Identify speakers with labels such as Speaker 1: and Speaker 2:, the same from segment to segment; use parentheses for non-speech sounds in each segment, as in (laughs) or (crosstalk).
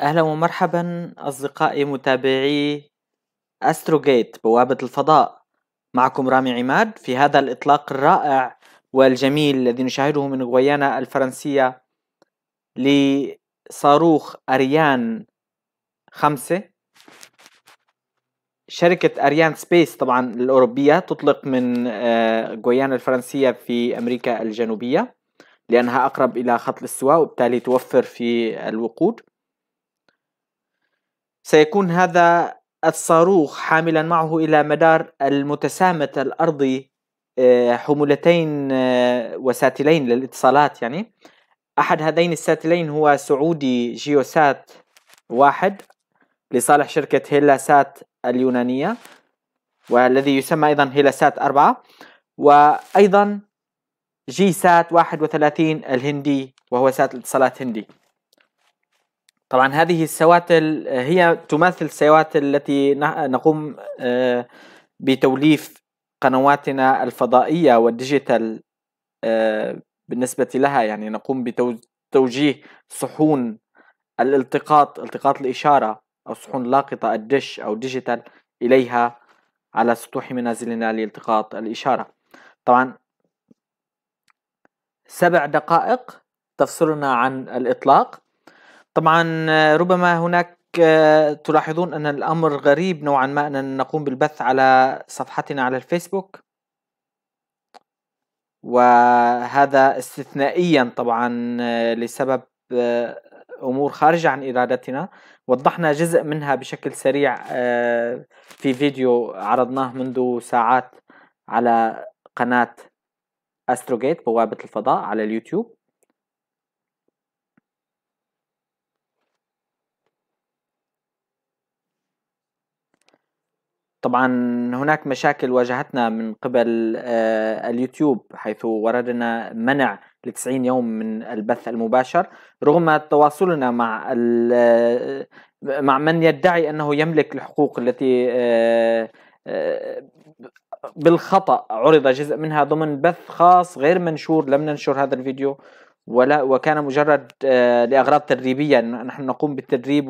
Speaker 1: أهلا ومرحبا أصدقائي متابعي أستروجيت بوابة الفضاء معكم رامي عماد في هذا الإطلاق الرائع والجميل الذي نشاهده من غويانا الفرنسية لصاروخ أريان خمسة شركة أريان سبيس طبعا الأوروبية تطلق من آه، غويانا الفرنسية في أمريكا الجنوبية لأنها أقرب إلى خط الاستواء وبالتالي توفر في الوقود سيكون هذا الصاروخ حاملا معه إلى مدار المتسامت الأرضي آه، حمولتين آه، وساتلين للاتصالات يعني أحد هذين الساتلين هو سعودي جيوسات واحد لصالح شركة هيلاسات اليونانية والذي يسمى أيضا هيلاسات أربعة وأيضا جي سات وثلاثين الهندي وهو سات اتصالات هندي طبعا هذه السواتل هي تماثل السواتل التي نقوم آه، بتوليف قنواتنا الفضائية والديجيتال آه، بالنسبة لها يعني نقوم بتوجيه صحون الالتقاط التقاط الإشارة أو صحون لاقطة الدش أو ديجيتال إليها على سطوح منازلنا لالتقاط الإشارة طبعا سبع دقائق تفصلنا عن الإطلاق طبعا آه، ربما هناك آه، تلاحظون أن الأمر غريب نوعا ما أننا نقوم بالبث على صفحتنا على الفيسبوك وهذا استثنائيا طبعا آه، لسبب امور خارجه عن ارادتنا وضحنا جزء منها بشكل سريع في فيديو عرضناه منذ ساعات على قناه استروجيت بوابه الفضاء على اليوتيوب طبعا هناك مشاكل واجهتنا من قبل آه، اليوتيوب حيث وردنا منع ل 90 يوم من البث المباشر رغم تواصلنا مع آه، مع من يدعي انه يملك الحقوق التي آه، بالخطا عرض جزء منها ضمن بث خاص غير منشور لم ننشر هذا الفيديو ولا وكان مجرد لاغراض تدريبيه نحن نقوم بالتدريب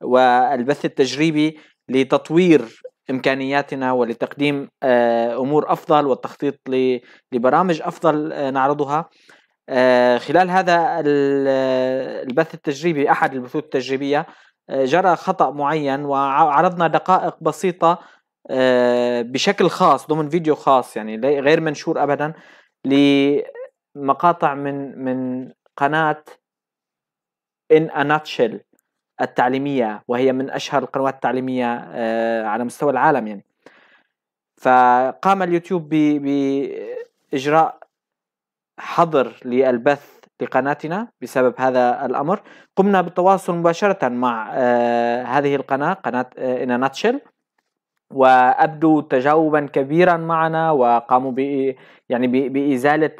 Speaker 1: والبث التجريبي لتطوير امكانياتنا ولتقديم آه، امور افضل والتخطيط لبرامج افضل آه، نعرضها آه، خلال هذا البث التجريبي احد البثوث التجريبيه جرى خطا معين وعرضنا دقائق بسيطه بشكل خاص ضمن فيديو خاص يعني غير منشور ابدا لمقاطع من من قناه ان a nutshell التعليمية وهي من أشهر القنوات التعليمية آه، على مستوى العالم يعني فقام اليوتيوب بإجراء حظر للبث لقناتنا بسبب هذا الأمر قمنا بالتواصل مباشرة مع آه، هذه القناة قناة إن آه، ناتشل وابدوا تجاوبا كبيرا معنا وقاموا ب يعني بازاله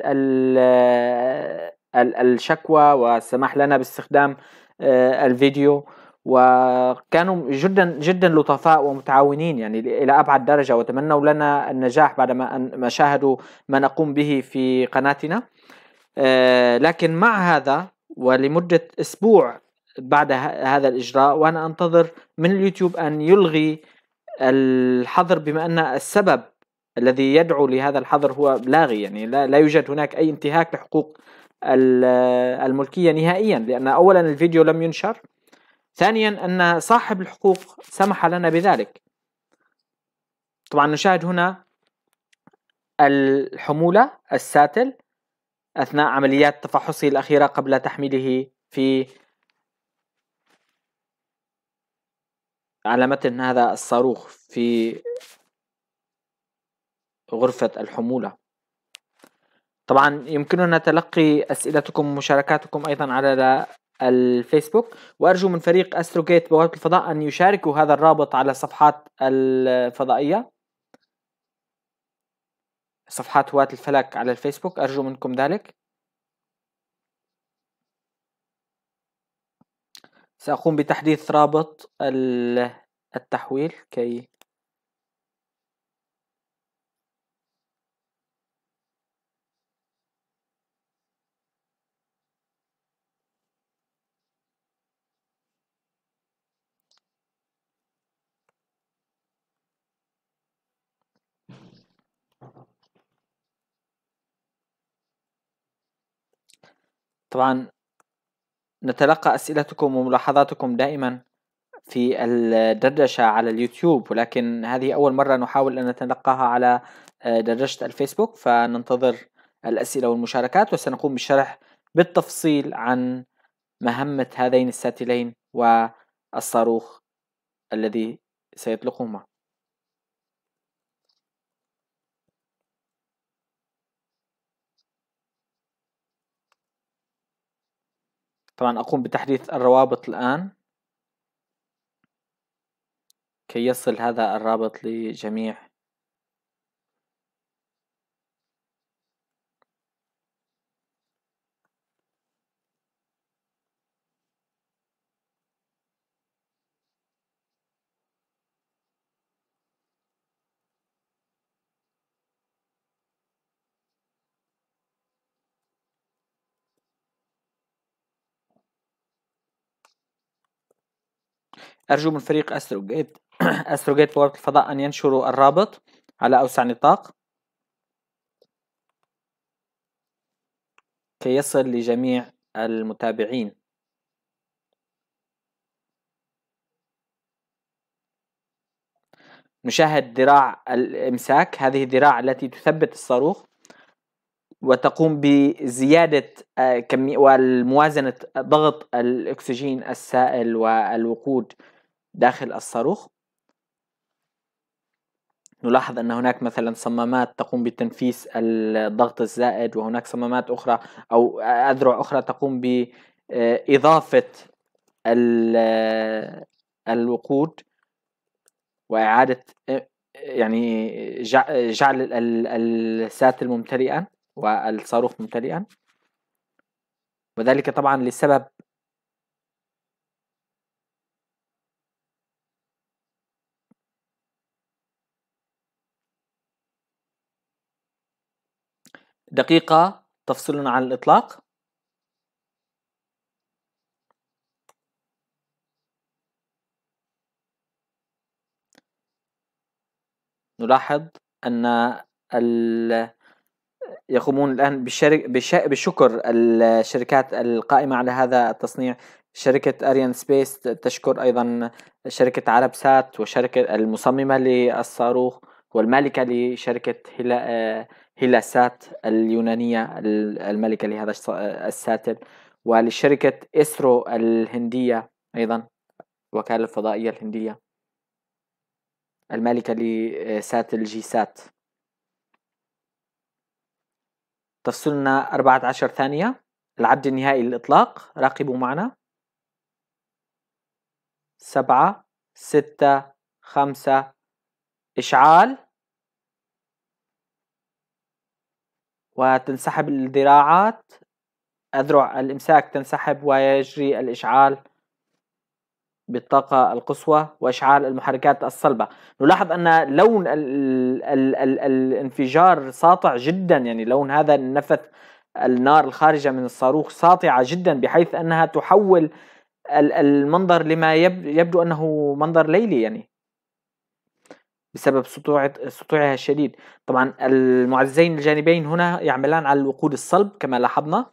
Speaker 1: الشكوى والسماح لنا باستخدام آه، الفيديو وكانوا جدا جدا لطفاء ومتعاونين يعني الى ابعد درجه وتمنوا لنا النجاح بعد ما شاهدوا ما نقوم به في قناتنا آه، لكن مع هذا ولمده اسبوع بعد هذا الاجراء وانا انتظر من اليوتيوب ان يلغي الحظر بما ان السبب الذي يدعو لهذا الحظر هو لاغي يعني لا يوجد هناك اي انتهاك لحقوق الملكية نهائيا لأن أولا الفيديو لم ينشر ثانيا أن صاحب الحقوق سمح لنا بذلك طبعا نشاهد هنا الحمولة الساتل أثناء عمليات تفحصه الأخيرة قبل تحميله في على متن هذا الصاروخ في غرفة الحمولة طبعا يمكننا تلقي أسئلتكم ومشاركاتكم أيضا على الفيسبوك وأرجو من فريق أستروجيت بوابة الفضاء أن يشاركوا هذا الرابط على الصفحات الفضائية صفحات هواة الفلك على الفيسبوك أرجو منكم ذلك سأقوم بتحديث رابط التحويل كي طبعا نتلقى أسئلتكم وملاحظاتكم دائما في الدردشة على اليوتيوب ولكن هذه أول مرة نحاول أن نتلقاها على آه، دردشة الفيسبوك فننتظر الأسئلة والمشاركات وسنقوم بالشرح بالتفصيل عن مهمة هذين الساتلين والصاروخ الذي سيطلقهما طبعا أقوم بتحديث الروابط الآن كي يصل هذا الرابط لجميع أرجو من فريق أستروجيت (clears throat) أستروجيت بوابة الفضاء أن ينشروا الرابط على أوسع نطاق كي يصل لجميع المتابعين نشاهد ذراع الإمساك هذه الذراع التي تثبت الصاروخ وتقوم بزيادة آه، كمية والموازنة ضغط الأكسجين السائل والوقود داخل الصاروخ نلاحظ أن هناك مثلا صمامات تقوم بتنفيس الضغط الزائد وهناك صمامات أخرى أو أذرع أخرى تقوم بإضافة الوقود وإعادة يعني جعل الساتل ممتلئا والصاروخ ممتلئا وذلك طبعا لسبب دقيقة تفصلنا عن الإطلاق نلاحظ أن ال... يقومون الآن بشكر الشركات القائمة على هذا التصنيع شركة أريان سبيس تشكر أيضا شركة عرب سات وشركة المصممة للصاروخ والمالكة لشركة هلا هيلاسات اليونانية الملكة لهذا الساتل ولشركة إسرو الهندية أيضا الوكالة الفضائية الهندية المالكة لساتل جيسات تفصلنا 14 ثانية العد النهائي للإطلاق راقبوا معنا سبعة ستة خمسة إشعال وتنسحب الذراعات أذرع الإمساك تنسحب ويجري الإشعال بالطاقة القصوى وإشعال المحركات الصلبة نلاحظ أن لون ال ال ال الانفجار ساطع جدا يعني لون هذا النفث النار الخارجة من الصاروخ ساطعة جدا بحيث أنها تحول المنظر لما يبدو أنه منظر ليلي يعني بسبب سطوع سطوعها الشديد طبعا المعززين الجانبين هنا يعملان على الوقود الصلب كما لاحظنا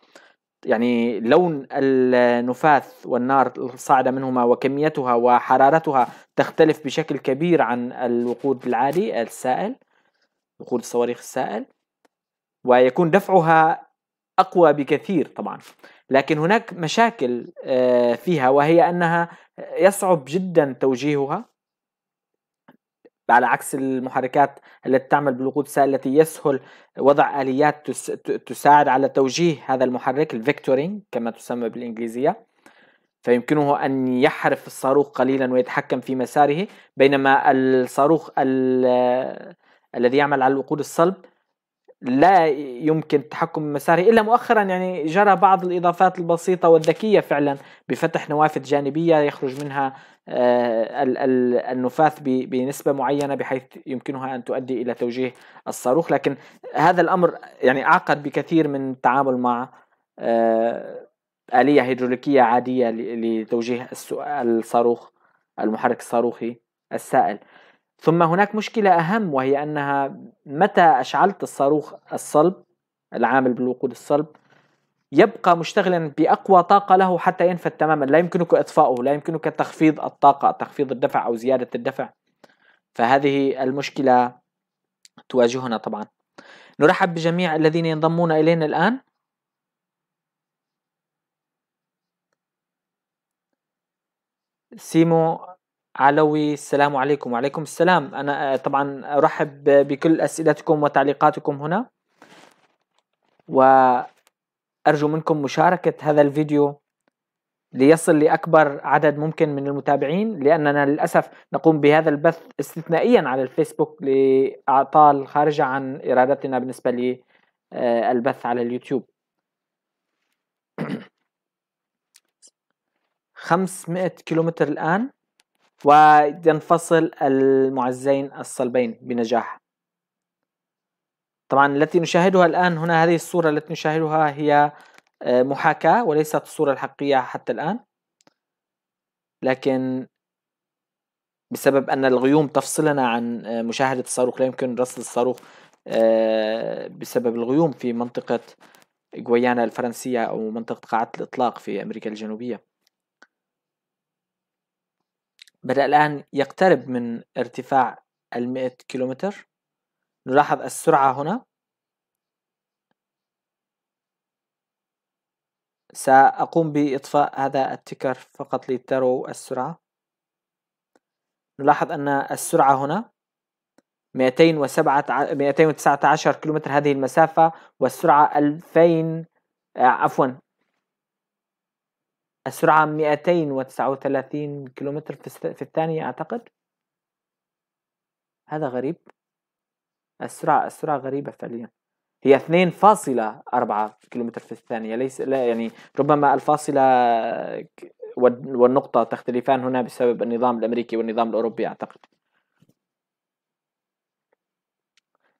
Speaker 1: يعني لون النفاث والنار الصاعدة منهما وكميتها وحرارتها تختلف بشكل كبير عن الوقود العادي السائل وقود الصواريخ السائل ويكون دفعها أقوى بكثير طبعا لكن هناك مشاكل آه، فيها وهي أنها يصعب جدا توجيهها على عكس المحركات التي تعمل بالوقود السائل التي يسهل وضع آليات تساعد على توجيه هذا المحرك الفيكتورينج كما تسمى بالإنجليزية فيمكنه أن يحرف الصاروخ قليلا ويتحكم في مساره بينما الصاروخ الذي يعمل على الوقود الصلب لا يمكن التحكم بمساره الا مؤخرا يعني جرى بعض الاضافات البسيطه والذكيه فعلا بفتح نوافذ جانبيه يخرج منها آه، النفاث بنسبه معينه بحيث يمكنها ان تؤدي الى توجيه الصاروخ لكن هذا الامر يعني اعقد بكثير من التعامل مع آه، اليه هيدروليكيه عاديه لتوجيه الصاروخ المحرك الصاروخي السائل ثم هناك مشكلة أهم وهي أنها متى أشعلت الصاروخ الصلب العامل بالوقود الصلب يبقى مشتغلا بأقوى طاقة له حتى ينفد تماما لا يمكنك إطفاؤه لا يمكنك تخفيض الطاقة تخفيض الدفع أو زيادة الدفع فهذه المشكلة تواجهنا طبعا نرحب بجميع الذين ينضمون إلينا الآن سيمو علوي السلام عليكم وعليكم السلام أنا آه، طبعا أرحب بكل أسئلتكم وتعليقاتكم هنا وأرجو منكم مشاركة هذا الفيديو ليصل لأكبر عدد ممكن من المتابعين لأننا للأسف نقوم بهذا البث استثنائيا على الفيسبوك لأعطال خارجة عن إرادتنا بالنسبة للبث آه، على اليوتيوب 500 كيلومتر الآن وينفصل المعزين الصلبين بنجاح طبعا التي نشاهدها الآن هنا هذه الصورة التي نشاهدها هي آه، محاكاة وليست الصورة الحقيقية حتى الآن لكن بسبب أن الغيوم تفصلنا عن آه، مشاهدة الصاروخ لا يمكن رصد الصاروخ آه، بسبب الغيوم في منطقة غويانا الفرنسية أو منطقة قاعة الإطلاق في أمريكا الجنوبية بدأ الآن يقترب من ارتفاع المئة كيلومتر نلاحظ السرعة هنا سأقوم بإطفاء هذا التكر فقط لتروا السرعة نلاحظ أن السرعة هنا 207 219 كيلومتر هذه المسافة والسرعة 2000 آه، عفوا السرعة 239 كيلومتر في الثانية أعتقد هذا غريب السرعة السرعة غريبة فعليا هي 2.4 كيلومتر في الثانية ليس لا يعني ربما الفاصلة والنقطة تختلفان هنا بسبب النظام الأمريكي والنظام الأوروبي أعتقد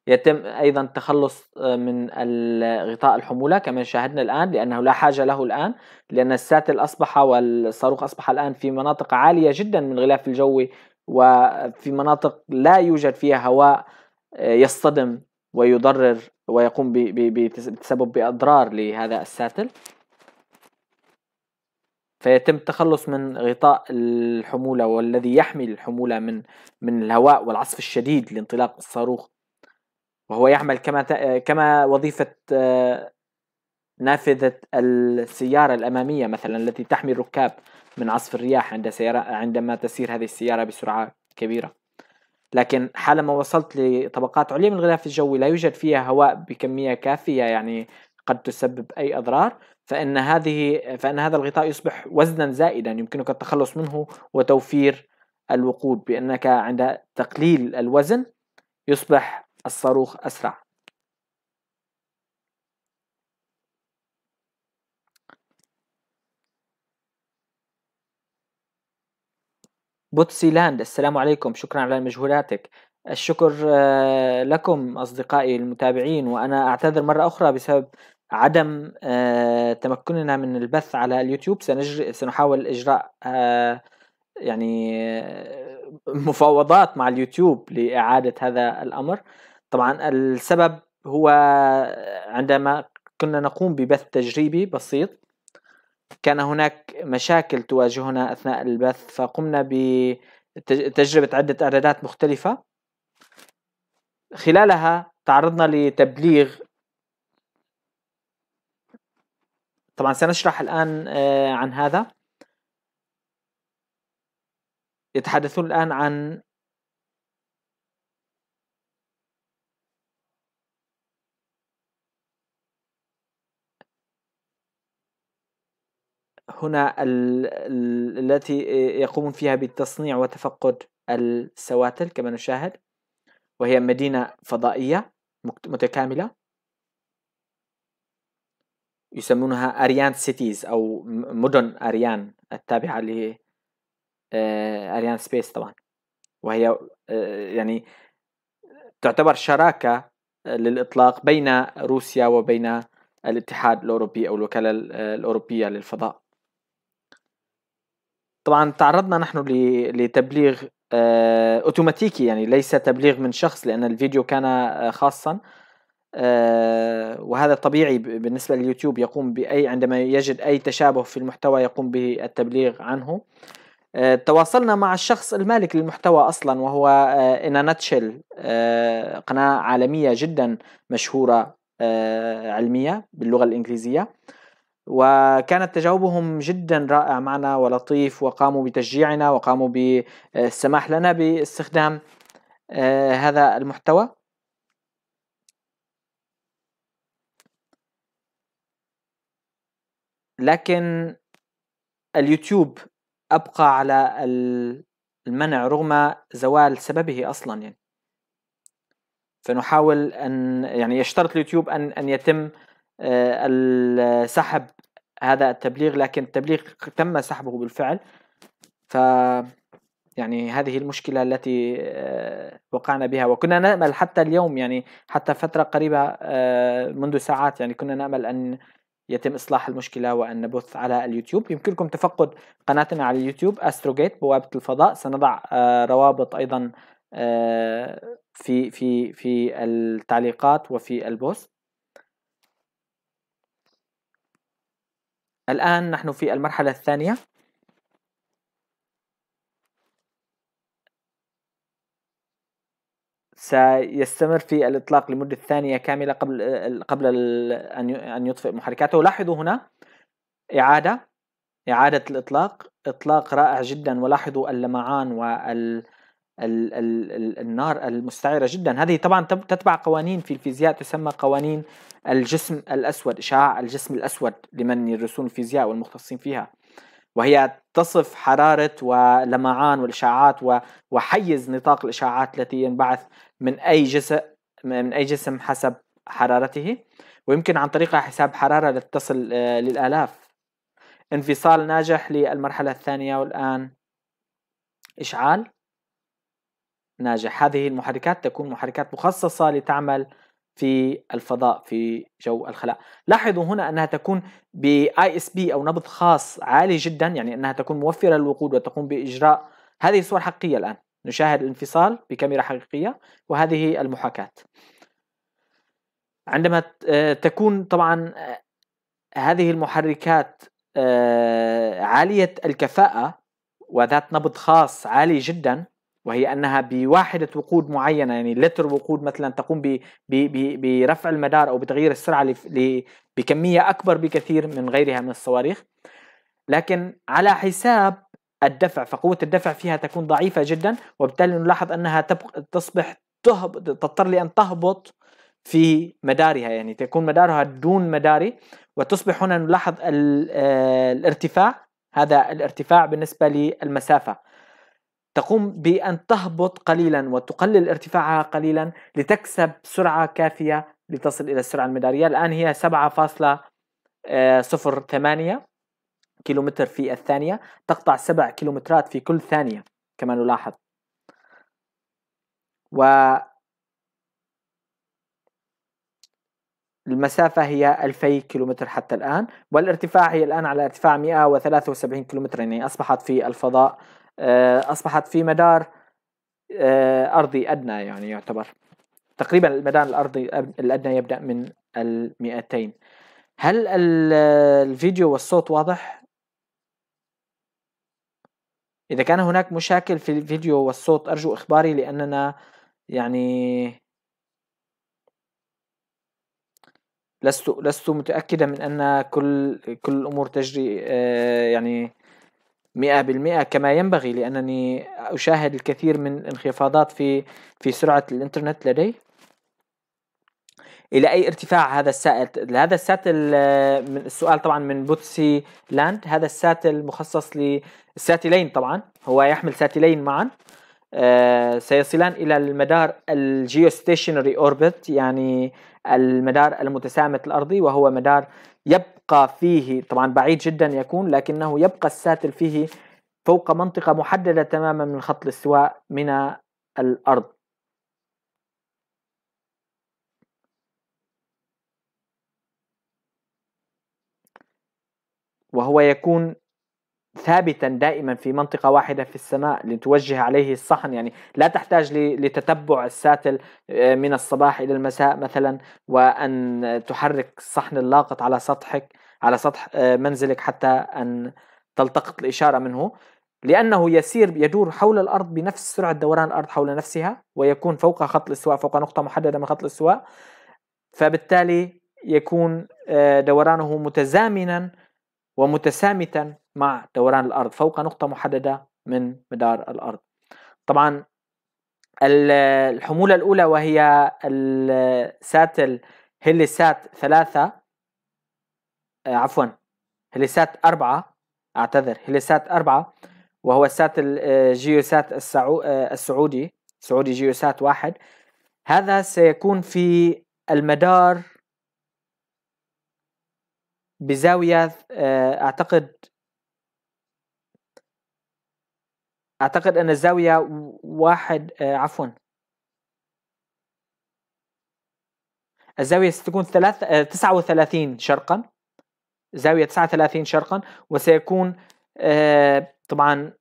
Speaker 1: يتم ايضا التخلص آه، من غطاء الحموله كما شاهدنا الان لانه لا حاجه له الان لان الساتل اصبح والصاروخ اصبح الان في مناطق عاليه جدا من الغلاف الجوي وفي مناطق لا يوجد فيها هواء آه، يصطدم ويضرر ويقوم بتسبب باضرار لهذا الساتل فيتم التخلص من غطاء الحمولة والذي يحمي الحمولة من من الهواء والعصف الشديد لانطلاق الصاروخ وهو يعمل كما كما وظيفة آه، نافذة السيارة الأمامية مثلا التي تحمي الركاب من عصف الرياح عند سيارة عندما تسير هذه السيارة بسرعة كبيرة لكن حالما وصلت لطبقات عليا من الغلاف الجوي لا يوجد فيها هواء بكمية كافية يعني قد تسبب أي أضرار فإن هذه فإن هذا الغطاء يصبح وزنا زائدا يمكنك التخلص منه وتوفير الوقود بأنك عند تقليل الوزن يصبح الصاروخ أسرع بوتسيلاند السلام عليكم شكرا على مجهوداتك الشكر آه، لكم أصدقائي المتابعين وأنا أعتذر مرة أخرى بسبب عدم آه، تمكننا من البث على اليوتيوب سنجري سنحاول إجراء آه، يعني مفاوضات مع اليوتيوب لإعادة هذا الأمر طبعا السبب هو عندما كنا نقوم ببث تجريبي بسيط كان هناك مشاكل تواجهنا أثناء البث فقمنا بتجربة عدة إعدادات مختلفة خلالها تعرضنا لتبليغ طبعا سنشرح الآن آه، عن هذا يتحدثون الآن عن هنا ال التي يقومون فيها بالتصنيع وتفقد السواتل كما نشاهد وهي مدينة فضائية متكاملة يسمونها أريان سيتيز أو مدن أريان التابعة ل آه، أريان سبيس طبعا وهي آه، يعني تعتبر شراكة للإطلاق بين روسيا وبين الاتحاد الأوروبي أو الوكالة الأوروبية للفضاء طبعا تعرضنا نحن لتبليغ آه، اوتوماتيكي يعني ليس تبليغ من شخص لان الفيديو كان آه، خاصا آه، وهذا طبيعي بالنسبه لليوتيوب يقوم باي عندما يجد اي تشابه في المحتوى يقوم به التبليغ عنه تواصلنا مع الشخص المالك للمحتوى اصلا وهو انا ناتشل قناه عالميه جدا مشهوره علميه باللغه الانجليزيه وكانت تجاوبهم جدا رائع معنا ولطيف وقاموا بتشجيعنا وقاموا بالسماح لنا باستخدام آه، هذا المحتوى لكن اليوتيوب ابقى على المنع رغم زوال سببه اصلا يعني فنحاول ان يعني يشترط اليوتيوب ان ان يتم آه، سحب هذا التبليغ لكن التبليغ تم سحبه بالفعل ف يعني هذه المشكلة التي آه، وقعنا بها وكنا نأمل حتى اليوم يعني حتى فترة قريبة آه، منذ ساعات يعني كنا نأمل أن يتم إصلاح المشكلة وأن نبث على اليوتيوب يمكنكم تفقد قناتنا على اليوتيوب أستروجيت بوابة الفضاء سنضع روابط أيضا في في في التعليقات وفي البوست الآن نحن في المرحلة الثانية سيستمر في الإطلاق لمدة ثانية كاملة قبل قبل أن يطفئ محركاته لاحظوا هنا إعادة إعادة الإطلاق إطلاق رائع جدا ولاحظوا اللمعان وال ال ال النار المستعرة جدا هذه طبعا تتبع قوانين في الفيزياء تسمى قوانين الجسم الأسود إشعاع الجسم الأسود لمن يدرسون الفيزياء والمختصين فيها وهي تصف حرارة ولمعان والإشعاعات وحيز نطاق الإشعاعات التي ينبعث من أي جسم من أي جسم حسب حرارته ويمكن عن طريقها حساب حرارة لتصل آه، للآلاف انفصال ناجح للمرحلة الثانية والآن إشعال ناجح هذه المحركات تكون محركات مخصصة لتعمل في الفضاء في جو الخلاء لاحظوا هنا أنها تكون بآي اس بي أو نبض خاص عالي جدا يعني أنها تكون موفرة للوقود وتقوم بإجراء هذه صور حقيقية الآن نشاهد الانفصال بكاميرا حقيقية وهذه المحاكاة عندما آه، تكون طبعا آه، هذه المحركات آه، عالية الكفاءة وذات نبض خاص عالي جدا وهي انها بواحده وقود معينه يعني لتر وقود مثلا تقوم برفع المدار او بتغيير السرعه بكميه اكبر بكثير من غيرها من الصواريخ لكن على حساب الدفع فقوه الدفع فيها تكون ضعيفه جدا وبالتالي نلاحظ انها تصبح تهبط تضطر لان تهبط في مدارها يعني تكون مدارها دون مداري وتصبح هنا نلاحظ آه، الارتفاع هذا الارتفاع بالنسبه للمسافه تقوم بأن تهبط قليلا وتقلل ارتفاعها قليلا لتكسب سرعة كافية لتصل إلى السرعة المدارية الآن هي 7.08 آه، كيلومتر في الثانية تقطع 7 كيلومترات في كل ثانية كما نلاحظ و المسافة هي 2000 كيلومتر حتى الآن والارتفاع هي الآن على ارتفاع 173 كيلومتر يعني أصبحت في الفضاء آه، اصبحت في مدار آه، ارضي ادنى يعني يعتبر تقريبا المدار الارضي الادنى يبدا من ال 200 هل الفيديو والصوت واضح اذا كان هناك مشاكل في الفيديو والصوت ارجو اخباري لاننا يعني لست لست متاكدا من ان كل كل الامور تجري آه، يعني مئة بالمئة كما ينبغي لأنني أشاهد الكثير من انخفاضات في في سرعة الإنترنت لدي إلى أي ارتفاع هذا الساتل هذا الساتل آه، السؤال طبعا من بوتسي لاند هذا الساتل مخصص للساتلين طبعا هو يحمل ساتلين معا آه، سيصلان إلى المدار الجيوستيشنري أوربت يعني المدار المتسامت الأرضي وهو مدار يبقى يبقى فيه طبعا بعيد جدا يكون لكنه يبقى الساتل فيه فوق منطقة محددة تماما من خط الاستواء من الأرض وهو يكون ثابتا دائما في منطقة واحدة في السماء لتوجه عليه الصحن يعني لا تحتاج لتتبع الساتل آه، من الصباح إلى المساء مثلا وأن تحرك الصحن اللاقط على سطحك على سطح آه، منزلك حتى أن تلتقط الإشارة منه لأنه يسير يدور حول الأرض بنفس سرعة دوران الأرض حول نفسها ويكون فوق خط الاستواء فوق نقطة محددة من خط الاستواء فبالتالي يكون آه، دورانه متزامنا ومتسامتا مع دوران الأرض فوق نقطة محددة من مدار الأرض طبعا الحمولة الأولى وهي الساتل هيليسات ثلاثة آه، عفوا هيليسات أربعة أعتذر هيليسات أربعة وهو الساتل آه، جيوسات السعو... آه، السعودي سعودي جيوسات واحد هذا سيكون في المدار بزاوية أعتقد اعتقد ان الزاويه واحد آه، عفوا الزاويه ستكون ثلاث... آه، تسعه وثلاثين شرقا زاويه تسعه وثلاثين شرقا وسيكون آه، طبعا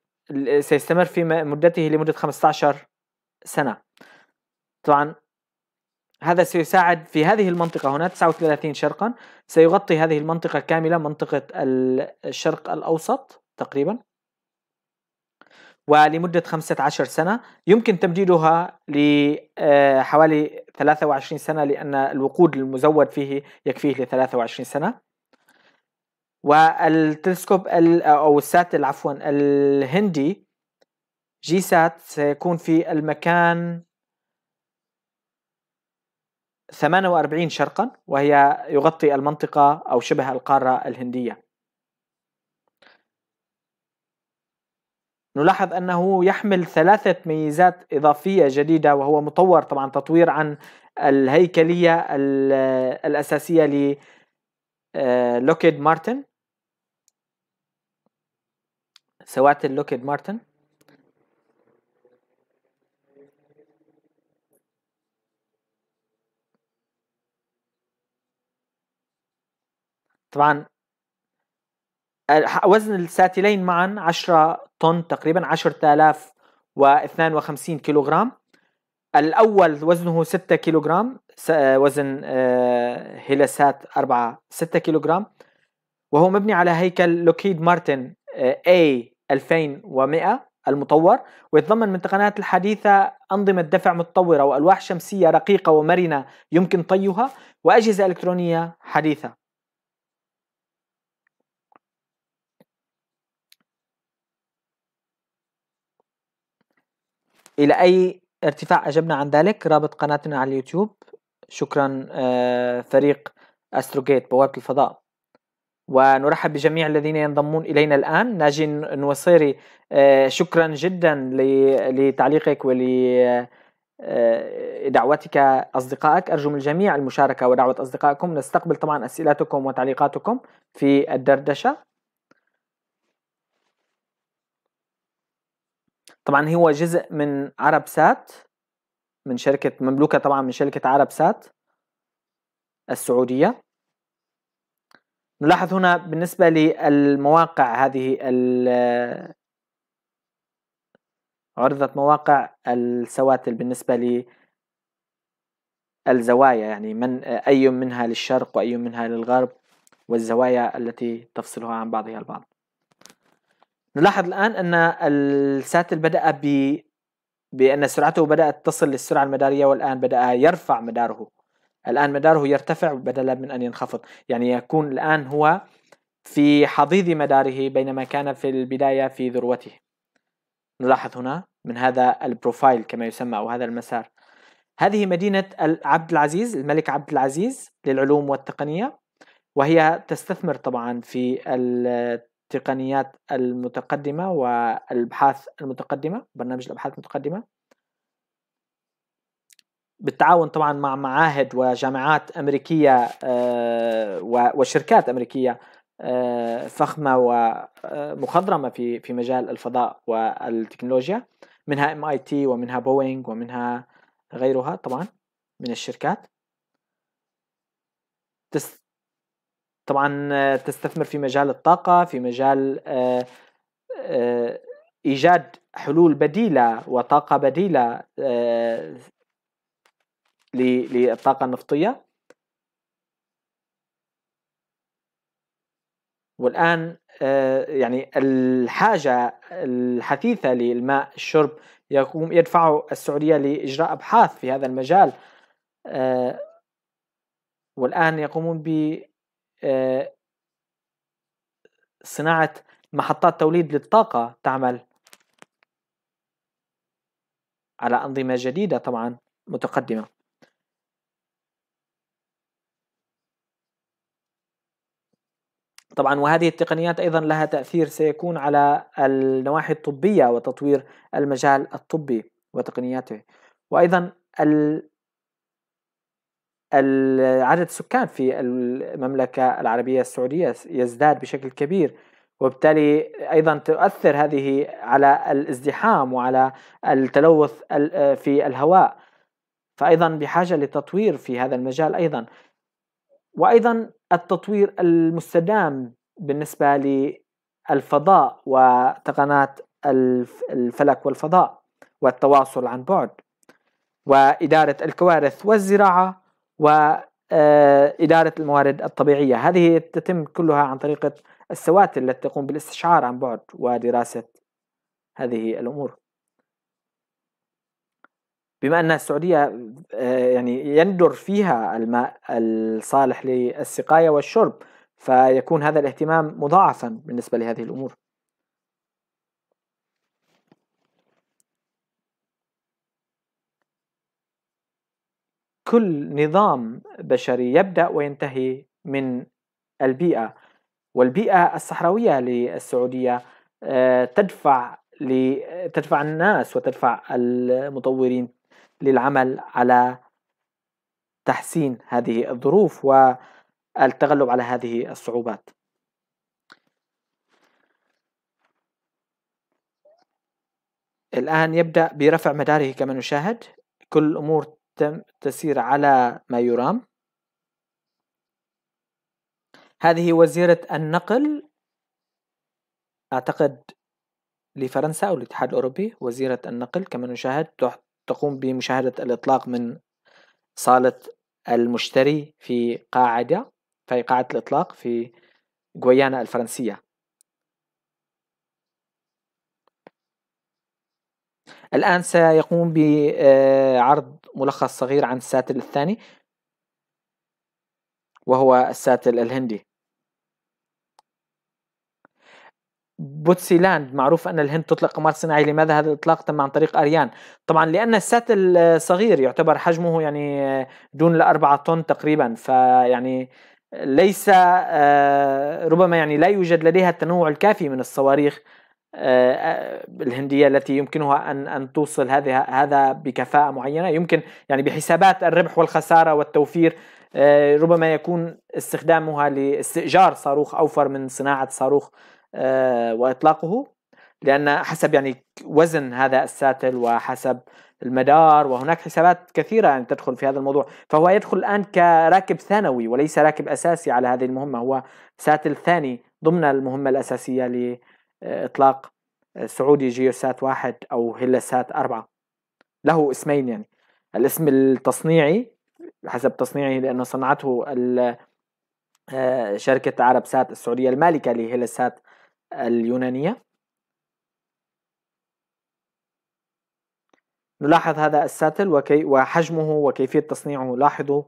Speaker 1: سيستمر في مدته لمده خمسه عشر سنه طبعا هذا سيساعد في هذه المنطقة هنا 39 شرقا سيغطي هذه المنطقة كاملة منطقة الشرق الأوسط تقريبا ولمدة 15 سنة يمكن تمديدها لحوالي آه، 23 سنة لأن الوقود المزود فيه يكفيه ل 23 سنة والتلسكوب آه، أو الساتل عفوا الهندي جي سات سيكون في المكان 48 شرقا وهي يغطي المنطقة أو شبه القارة الهندية نلاحظ أنه يحمل ثلاثة ميزات إضافية جديدة وهو مطور طبعا تطوير عن الهيكلية الأساسية ل لوكيد مارتن سوات اللوكيد مارتن طبعا أه، وزن الساتلين معا 10 طن تقريبا 10052 كيلوغرام الأول وزنه 6 كيلوغرام أه، وزن هيلسات 4 6 كيلوغرام وهو مبني على هيكل لوكيد مارتن أه، A 2100 المطور ويتضمن من التقنيات الحديثة أنظمة دفع متطورة وألواح شمسية رقيقة ومرنة يمكن طيها وأجهزة إلكترونية حديثة إلى أي ارتفاع أجبنا عن ذلك رابط قناتنا على اليوتيوب شكرا آه، فريق أستروجيت بوابة الفضاء ونرحب بجميع الذين ينضمون إلينا الآن ناجي النوصيري آه، شكرا جدا لتعليقك ول آه، دعوتك أصدقائك أرجو من الجميع المشاركة ودعوة أصدقائكم نستقبل طبعا أسئلتكم وتعليقاتكم في الدردشة طبعا هو جزء من عرب سات من شركة مملوكة طبعا من شركة عرب سات السعودية نلاحظ هنا بالنسبة للمواقع هذه عرضة مواقع السواتل بالنسبة للزوايا يعني من أي منها للشرق وأي منها للغرب والزوايا التي تفصلها عن بعضها البعض نلاحظ الآن أن الساتل بدأ ب بأن سرعته بدأت تصل للسرعة المدارية والآن بدأ يرفع مداره الآن مداره يرتفع بدلا من أن ينخفض يعني يكون الآن هو في حضيض مداره بينما كان في البداية في ذروته نلاحظ هنا من هذا البروفايل كما يسمى أو هذا المسار هذه مدينة عبد العزيز الملك عبد العزيز للعلوم والتقنية وهي تستثمر طبعا في التقنيات المتقدمة والأبحاث المتقدمة برنامج الأبحاث المتقدمة بالتعاون طبعا مع معاهد وجامعات أمريكية آه، وشركات أمريكية آه، فخمة ومخضرمة في في مجال الفضاء والتكنولوجيا منها ام اي تي ومنها بوينغ ومنها غيرها طبعا من الشركات طبعا آه، تستثمر في مجال الطاقة في مجال آه، آه، إيجاد حلول بديلة وطاقة بديلة للطاقة النفطية والآن يعني الحاجة الحثيثة للماء الشرب يقوم يدفع السعودية لإجراء أبحاث في هذا المجال والآن يقومون ب آه، صناعة محطات توليد للطاقة تعمل على أنظمة جديدة طبعا متقدمة طبعا وهذه التقنيات أيضا لها تأثير سيكون على النواحي الطبية وتطوير المجال الطبي وتقنياته وأيضا ال عدد السكان في المملكة العربية السعودية يزداد بشكل كبير وبالتالي أيضا تؤثر هذه على الازدحام وعلى التلوث في الهواء فأيضا بحاجة لتطوير في هذا المجال أيضا وأيضا التطوير المستدام بالنسبة للفضاء وتقنات الفلك والفضاء والتواصل عن بعد وإدارة الكوارث والزراعة وإدارة آه، الموارد الطبيعية هذه تتم كلها عن طريقة السواتل التي تقوم بالاستشعار عن بعد ودراسة هذه الأمور بما أن السعودية آه، يعني يندر فيها الماء الصالح للسقاية والشرب فيكون هذا الاهتمام مضاعفا بالنسبة لهذه الأمور كل نظام بشري يبدأ وينتهي من البيئة والبيئة الصحراوية للسعودية آه، تدفع تدفع الناس وتدفع المطورين للعمل على تحسين هذه الظروف والتغلب على هذه الصعوبات الآن يبدأ برفع مداره كما نشاهد كل الامور تسير على ما يرام هذه وزيرة النقل أعتقد لفرنسا أو الاتحاد الأوروبي وزيرة النقل كما نشاهد تقوم بمشاهدة الإطلاق من صالة المشتري في قاعدة في قاعة الإطلاق في غويانا الفرنسية الآن سيقوم بعرض آه، ملخص صغير عن الساتل الثاني وهو الساتل الهندي بوتسي لاند معروف ان الهند تطلق قمار صناعي لماذا هذا الاطلاق تم عن طريق اريان طبعا لان الساتل صغير يعتبر حجمه يعني دون الأربعة طن تقريبا فيعني ليس آه، ربما يعني لا يوجد لديها التنوع الكافي من الصواريخ آه، آه، الهنديه التي يمكنها ان ان توصل هذه هذا بكفاءه معينه يمكن يعني بحسابات الربح والخساره والتوفير آه، ربما يكون استخدامها لاستئجار صاروخ اوفر من صناعه صاروخ واطلاقه لان حسب يعني وزن هذا الساتل وحسب المدار وهناك حسابات كثيره يعني تدخل في هذا الموضوع فهو يدخل الان كراكب ثانوي وليس راكب اساسي على هذه المهمه هو ساتل ثاني ضمن المهمه الاساسيه ل إطلاق سعودي جيوسات واحد أو هيلاسات أربعة له اسمين يعني الاسم التصنيعي حسب تصنيعه لأنه صنعته آه، شركة عرب سات السعودية المالكة لهيلاسات اليونانية نلاحظ هذا الساتل وكي وحجمه وكيفية تصنيعه لاحظوا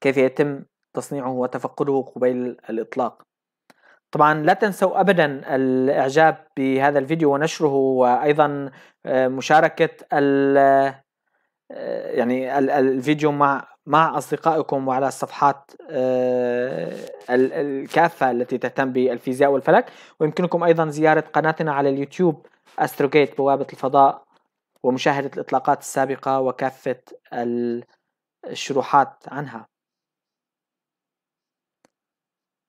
Speaker 1: كيف يتم تصنيعه وتفقده قبيل الإطلاق طبعا لا تنسوا ابدا الاعجاب بهذا الفيديو ونشره وايضا آه، مشاركه آه، يعني الفيديو مع مع اصدقائكم وعلى الصفحات آه، الكافه التي تهتم بالفيزياء والفلك ويمكنكم ايضا زياره قناتنا على اليوتيوب استروجيت بوابه الفضاء ومشاهده الاطلاقات السابقه وكافه الشروحات عنها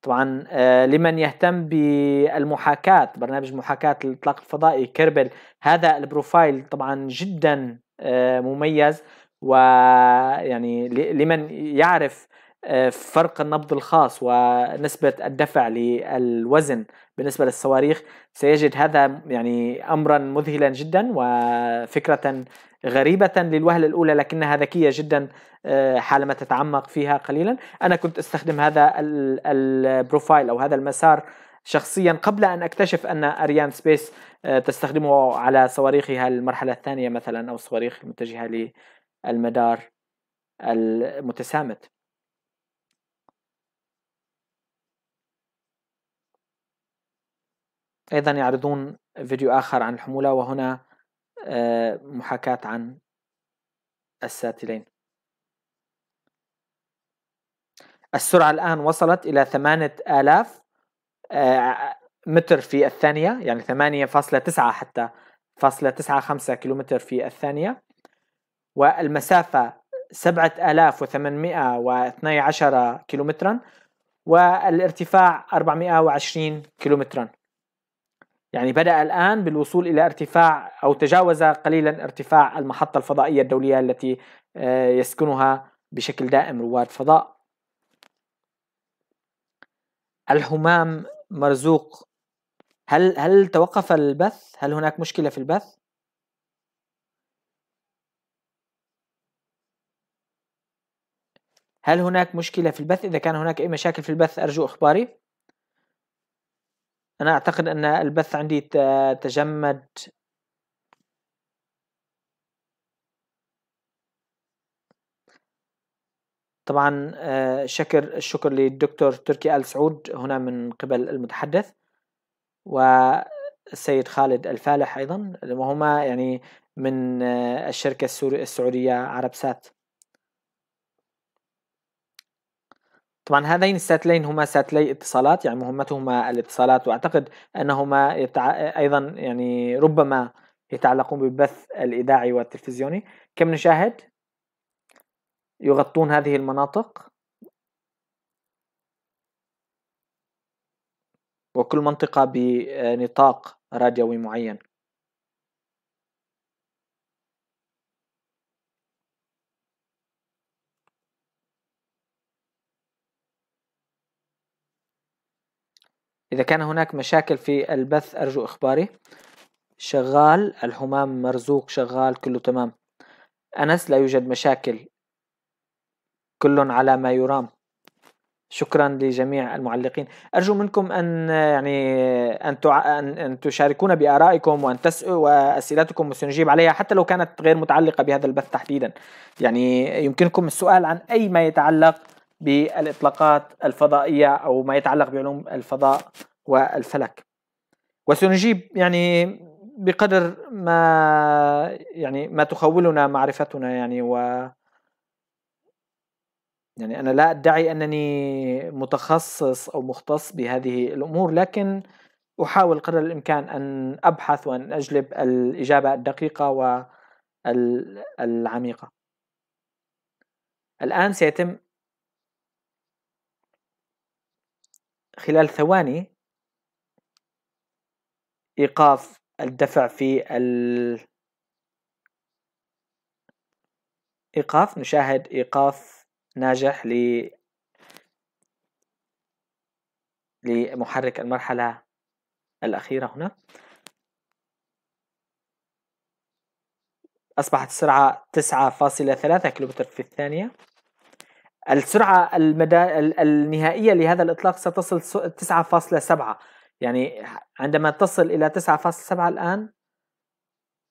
Speaker 1: طبعا آه، لمن يهتم بالمحاكاة برنامج محاكاة الإطلاق الفضائي كيربل هذا البروفايل طبعا جدا آه، مميز ويعني لمن يعرف آه، فرق النبض الخاص ونسبة الدفع للوزن بالنسبة للصواريخ سيجد هذا يعني أمرا مذهلا جدا وفكرة غريبة للوهلة الأولى لكنها ذكية جدا آه، حالما تتعمق فيها قليلا أنا كنت أستخدم هذا البروفايل أو هذا المسار شخصيا قبل أن أكتشف أن أريان سبيس آه، تستخدمه على صواريخها المرحلة الثانية مثلا أو الصواريخ المتجهة للمدار المتسامت أيضا يعرضون فيديو آخر عن الحمولة وهنا آه، محاكاة عن الساتلين السرعة الآن وصلت إلى ثمانية آلاف آه، متر في الثانية يعني ثمانية فاصلة تسعة حتى فاصلة تسعة خمسة كيلومتر في الثانية والمسافة سبعة آلاف وثمانمائة واثني عشر كيلومترا والارتفاع أربعمائة وعشرين كيلومتراً يعني بدأ الآن بالوصول إلى ارتفاع أو تجاوز قليلا ارتفاع المحطة الفضائية الدولية التي آه، يسكنها بشكل دائم رواد فضاء الهمام مرزوق هل هل توقف البث؟ هل هناك مشكلة في البث؟ هل هناك مشكلة في البث؟ إذا كان هناك أي مشاكل في البث أرجو إخباري. أنا أعتقد أن البث عندي تجمد طبعا آه، شكر الشكر للدكتور تركي آل سعود هنا من قبل المتحدث والسيد خالد الفالح أيضا وهما يعني من آه، الشركة السعودية عربسات طبعا هذين الساتلين هما ساتلي اتصالات يعني مهمتهما الاتصالات واعتقد انهما يتع... ايضا يعني ربما يتعلقون بالبث الاذاعي والتلفزيوني كم نشاهد يغطون هذه المناطق وكل منطقة بنطاق راديوي معين إذا كان هناك مشاكل في البث أرجو إخباري شغال الحمام مرزوق شغال كله تمام أنس لا يوجد مشاكل كل على ما يرام شكرا لجميع المعلقين أرجو منكم أن يعني أن, تع... أن... أن تشاركونا بآرائكم وأن تسألوا وأسئلتكم وسنجيب عليها حتى لو كانت غير متعلقة بهذا البث تحديدا يعني يمكنكم السؤال عن أي ما يتعلق بالإطلاقات الفضائية أو ما يتعلق بعلوم الفضاء والفلك وسنجيب يعني بقدر ما يعني ما تخولنا معرفتنا يعني و يعني أنا لا أدعي أنني متخصص أو مختص بهذه الأمور لكن أحاول قدر الإمكان أن أبحث وأن أجلب الإجابة الدقيقة والعميقة الآن سيتم خلال ثواني ايقاف الدفع في ال ايقاف نشاهد ايقاف ناجح ل لمحرك المرحله الاخيره هنا أصبحت السرعة 9.3 كيلومتر في الثانية السرعة المدا... النهائية لهذا الإطلاق ستصل 9.7 يعني عندما تصل إلى 9.7 الآن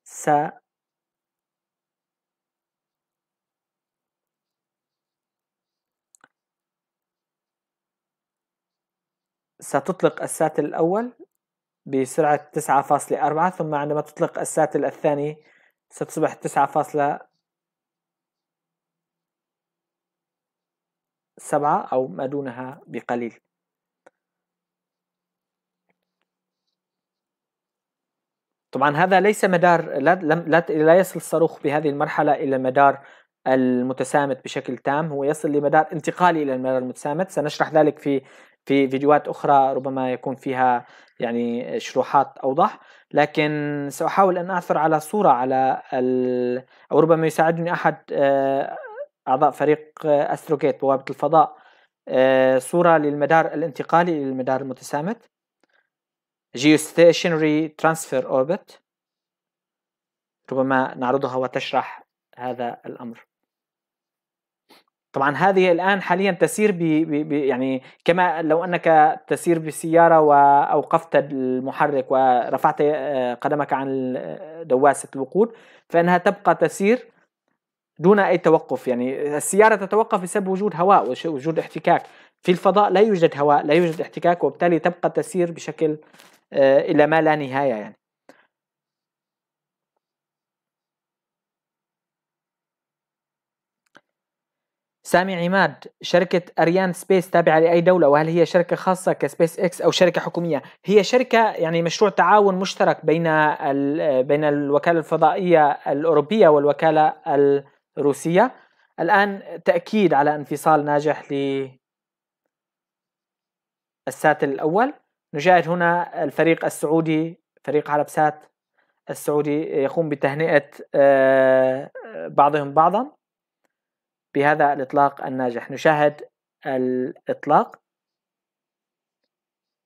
Speaker 1: س ستطلق الساتل الأول بسرعة 9.4 ثم عندما تطلق الساتل الثاني ستصبح سبعة أو ما دونها بقليل طبعا هذا ليس مدار لا, لا, لا يصل الصاروخ بهذه المرحلة إلى مدار المتسامت بشكل تام هو يصل لمدار انتقالي إلى المدار المتسامت سنشرح ذلك في في فيديوهات أخرى ربما يكون فيها يعني شروحات أوضح لكن سأحاول أن أعثر على صورة على ال... أو ربما يساعدني أحد آه، أعضاء فريق آه، أستروجيت بوابة الفضاء آه، صورة للمدار الانتقالي للمدار المتسامت جيوستيشنري ترانسفير اوربت ربما نعرضها وتشرح هذا الأمر طبعا هذه الان حاليا تسير ب يعني كما لو انك تسير بسياره واوقفت المحرك ورفعت آه، قدمك عن دواسه الوقود فانها تبقى تسير دون اي توقف يعني السياره تتوقف بسبب وجود هواء وجود احتكاك في الفضاء لا يوجد هواء لا يوجد احتكاك وبالتالي تبقى تسير بشكل آه، الى ما لا نهايه يعني سامي عماد شركة أريان سبيس تابعة لأي دولة وهل هي شركة خاصة كسبيس إكس أو شركة حكومية؟ هي شركة يعني مشروع تعاون مشترك بين بين الوكالة الفضائية الأوروبية والوكالة روسيا الآن تأكيد على انفصال ناجح للساتل الأول نشاهد هنا الفريق السعودي فريق عرب سات السعودي يقوم بتهنئة آه، بعضهم بعضا بهذا الإطلاق الناجح نشاهد الإطلاق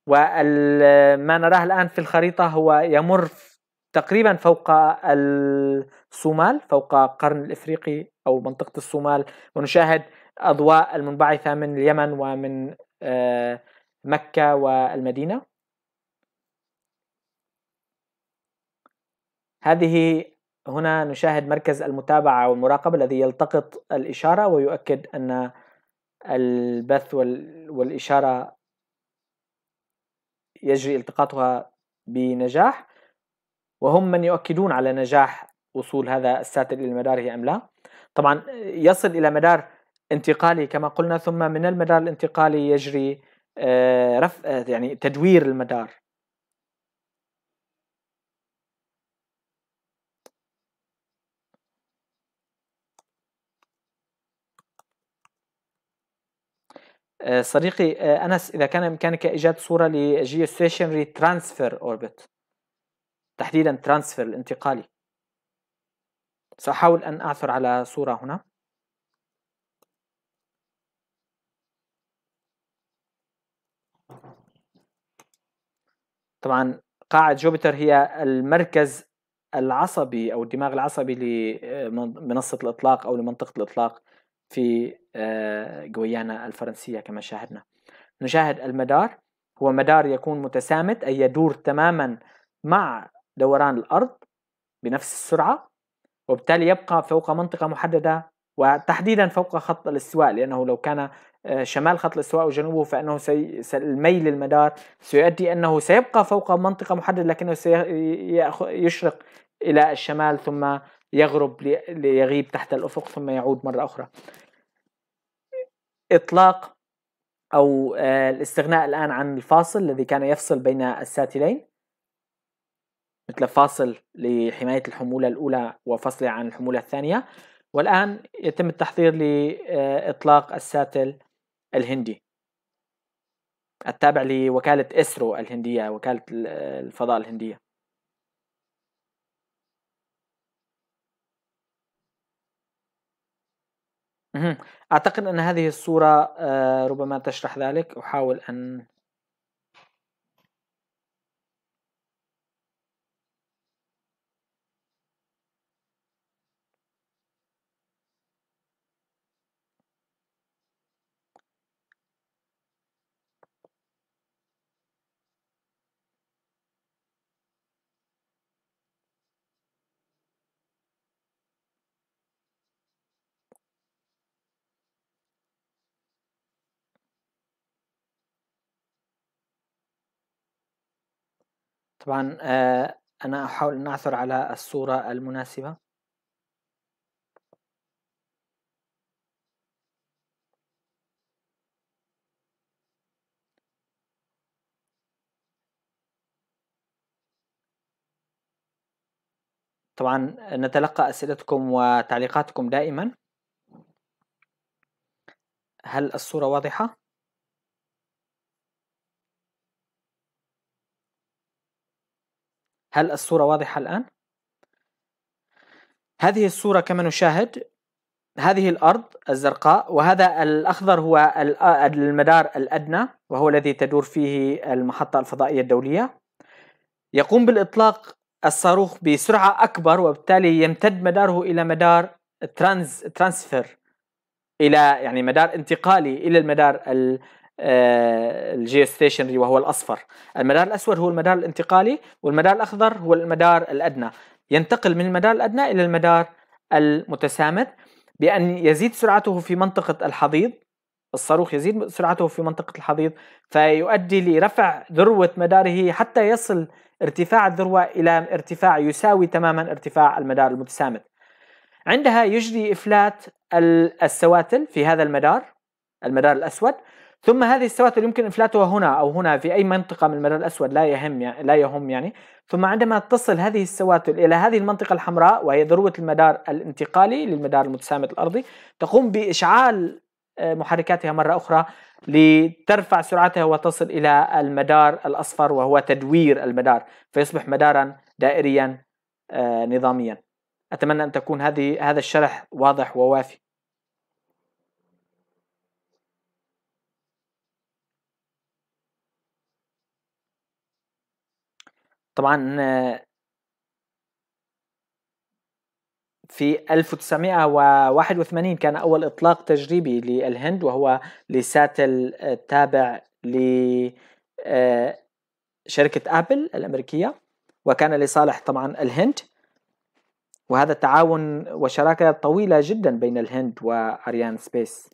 Speaker 1: وما نراه الآن في الخريطة هو يمر تقريبا فوق ال الصومال فوق قرن الإفريقي أو منطقة الصومال ونشاهد أضواء المنبعثة من اليمن ومن آه، مكة والمدينة هذه هنا نشاهد مركز المتابعة والمراقبة الذي يلتقط الإشارة ويؤكد أن البث والإشارة يجري التقاطها بنجاح وهم من يؤكدون على نجاح وصول هذا الساتل إلى مداره أم لا طبعا يصل إلى مدار انتقالي كما قلنا ثم من المدار الانتقالي يجري آه، رفع آه، يعني تدوير المدار آه، صديقي انس اذا كان بامكانك ايجاد صوره لجيوستيشنري ترانسفير اوربت تحديدا ترانسفير الانتقالي سأحاول أن أعثر على صورة هنا طبعا قاعة جوبيتر هي المركز العصبي أو الدماغ العصبي لمنصة الإطلاق أو لمنطقة الإطلاق في آه، غويانا الفرنسية كما شاهدنا نشاهد المدار هو مدار يكون متسامت أي يدور تماما مع دوران الأرض بنفس السرعة وبالتالي يبقى فوق منطقة محددة وتحديدا فوق خط الاستواء لأنه لو كان آه، شمال خط الاستواء وجنوبه فانه سي... الميل المدار سيؤدي انه سيبقى فوق منطقه محدده لكنه سيشرق الى الشمال ثم يغرب ليغيب تحت الافق ثم يعود مره اخرى. اطلاق او آه، الاستغناء الان عن الفاصل الذي كان يفصل بين الساتلين مثل فاصل لحماية الحمولة الأولى وفصل عن الحمولة الثانية والآن يتم التحضير لإطلاق آه، الساتل الهندي التابع لوكالة إسرو الهندية وكالة آه، الفضاء الهندية أعتقد أن هذه الصورة آه، ربما تشرح ذلك أحاول أن طبعا آه، أنا أحاول أن أعثر على الصورة المناسبة طبعا نتلقى أسئلتكم وتعليقاتكم دائما هل الصورة واضحة؟ هل الصورة واضحة الآن؟ هذه الصورة كما نشاهد هذه الأرض الزرقاء وهذا الأخضر هو المدار الأدنى وهو الذي تدور فيه المحطة الفضائية الدولية يقوم بالإطلاق الصاروخ بسرعة أكبر وبالتالي يمتد مداره إلى مدار ترانز ترانسفير إلى يعني مدار انتقالي إلى المدار آه، الجيو ستيشنري وهو الاصفر المدار الاسود هو المدار الانتقالي والمدار الاخضر هو المدار الادنى ينتقل من المدار الادنى الى المدار المتسامد بان يزيد سرعته في منطقه الحضيض الصاروخ يزيد سرعته في منطقه الحضيض فيؤدي لرفع ذروه مداره حتى يصل ارتفاع الذروه الى ارتفاع يساوي تماما ارتفاع المدار المتسامد عندها يجري افلات السواتل في هذا المدار المدار الاسود ثم هذه السواتر يمكن إفلاتها هنا أو هنا في أي منطقة من المدى الأسود لا يهم يعني لا يهم يعني ثم عندما تصل هذه السواتر إلى هذه المنطقة الحمراء وهي ذروة المدار الانتقالي للمدار المتسامد الأرضي تقوم بإشعال آه، محركاتها مرة أخرى لترفع سرعتها وتصل إلى المدار الأصفر وهو تدوير المدار فيصبح مدارا دائريا آه، نظاميا أتمنى أن تكون هذه هذا الشرح واضح ووافي طبعا في 1981 كان أول إطلاق تجريبي للهند وهو لساتل التابع لشركة آه، أبل الأمريكية وكان لصالح طبعا الهند وهذا التعاون وشراكة طويلة جدا بين الهند وأريان سبيس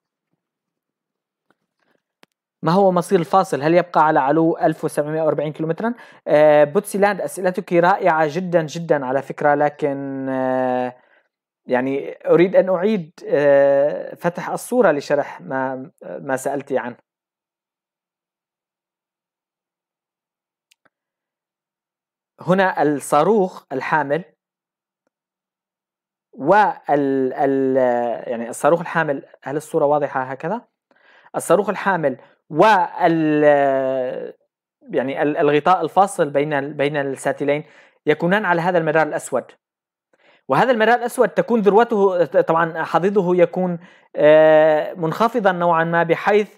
Speaker 1: ما هو مصير الفاصل هل يبقى على علو 1740 كم آه بوتسي لاند أسئلتك رائعة جدا جدا على فكرة لكن آه يعني أريد أن أعيد آه فتح الصورة لشرح ما, ما سألتي عنه هنا الصاروخ الحامل وال يعني الصاروخ الحامل هل الصورة واضحة هكذا؟ الصاروخ الحامل وال يعني الغطاء الفاصل بين بين الساتلين يكونان على هذا المدار الاسود وهذا المدار الاسود تكون ذروته طبعا حضيضه يكون آه، منخفضا نوعا ما بحيث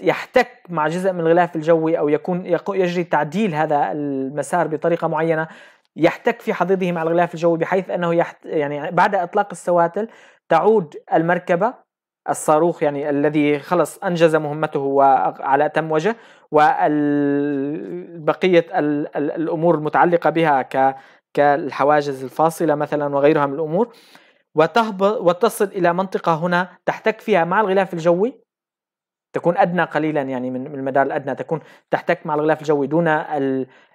Speaker 1: يحتك مع جزء من الغلاف الجوي او يكون يجري تعديل هذا المسار بطريقه معينه يحتك في حضيضه مع الغلاف الجوي بحيث انه يعني بعد اطلاق السواتل تعود المركبه الصاروخ يعني الذي خلص انجز مهمته على اتم وجه وبقيه الامور المتعلقه بها كالحواجز الفاصله مثلا وغيرها من الامور وتهبط وتصل الى منطقه هنا تحتك فيها مع الغلاف الجوي تكون ادنى قليلا يعني من المدار الادنى تكون تحتك مع الغلاف الجوي دون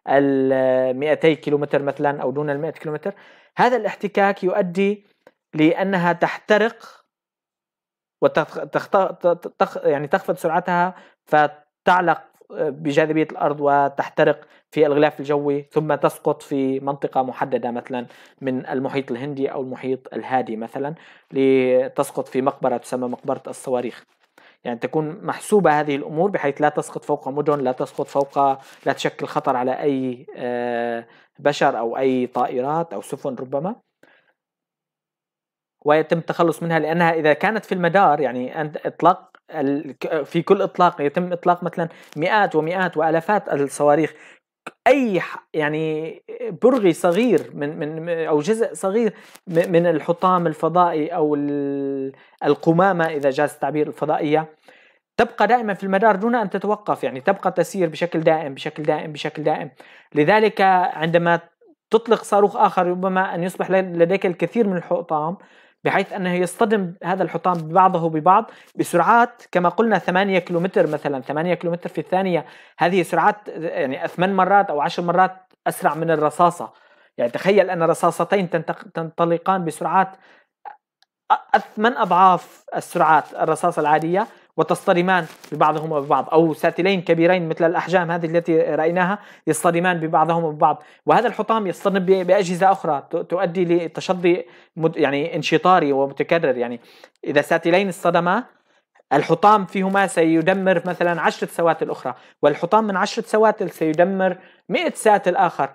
Speaker 1: ال 200 كيلومتر مثلا او دون ال 100 كيلومتر هذا الاحتكاك يؤدي لانها تحترق وتخ يعني تخفض سرعتها فتعلق بجاذبية الأرض وتحترق في الغلاف الجوي ثم تسقط في منطقة محددة مثلا من المحيط الهندي أو المحيط الهادي مثلا لتسقط في مقبرة تسمى مقبرة الصواريخ يعني تكون محسوبة هذه الأمور بحيث لا تسقط فوق مدن لا تسقط فوق لا تشكل خطر على أي آه، بشر أو أي طائرات أو سفن ربما ويتم التخلص منها لانها اذا كانت في المدار يعني انت اطلاق في كل اطلاق يتم اطلاق مثلا مئات ومئات والافات الصواريخ اي يعني برغي صغير من من او جزء صغير من الحطام الفضائي او القمامه اذا جاز التعبير الفضائيه تبقى دائما في المدار دون ان تتوقف يعني تبقى تسير بشكل دائم بشكل دائم بشكل دائم لذلك عندما تطلق صاروخ اخر ربما ان يصبح لديك الكثير من الحطام بحيث أنه يصطدم هذا الحطام ببعضه ببعض بسرعات كما قلنا 8 كيلومتر مثلا 8 كيلومتر في الثانية هذه سرعات يعني ثمان مرات أو عشر مرات أسرع من الرصاصة يعني تخيل أن رصاصتين تنطلقان بسرعات ثمان أضعاف السرعات الرصاصة العادية وتصطدمان ببعضهما ببعض أو ساتلين كبيرين مثل الأحجام هذه التي رأيناها يصطدمان ببعضهما ببعض وهذا الحطام يصطدم بأجهزة أخرى تؤدي لتشظي يعني انشطاري ومتكرر يعني إذا ساتلين اصطدما الحطام فيهما سيدمر مثلا عشرة سواتل أخرى والحطام من عشرة سواتل سيدمر مئة ساتل آخر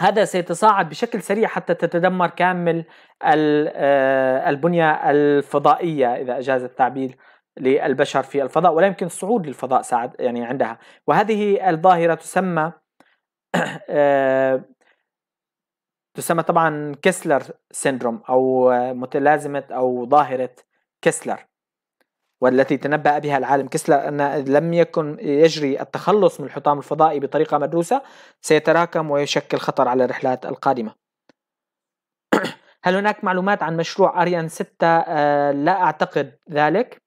Speaker 1: هذا سيتصاعد بشكل سريع حتى تتدمر كامل آه، البنية الفضائية إذا أجاز التعبير للبشر في الفضاء ولا يمكن الصعود للفضاء سعد يعني عندها وهذه الظاهرة تسمى (coughs) آه، تسمى طبعا كسلر سيندروم أو متلازمة أو ظاهرة كسلر والتي تنبأ بها العالم كسلر أن لم يكن يجري التخلص من الحطام الفضائي بطريقة مدروسة سيتراكم ويشكل خطر على الرحلات القادمة (coughs) هل هناك معلومات عن مشروع أريان 6 آه، لا أعتقد ذلك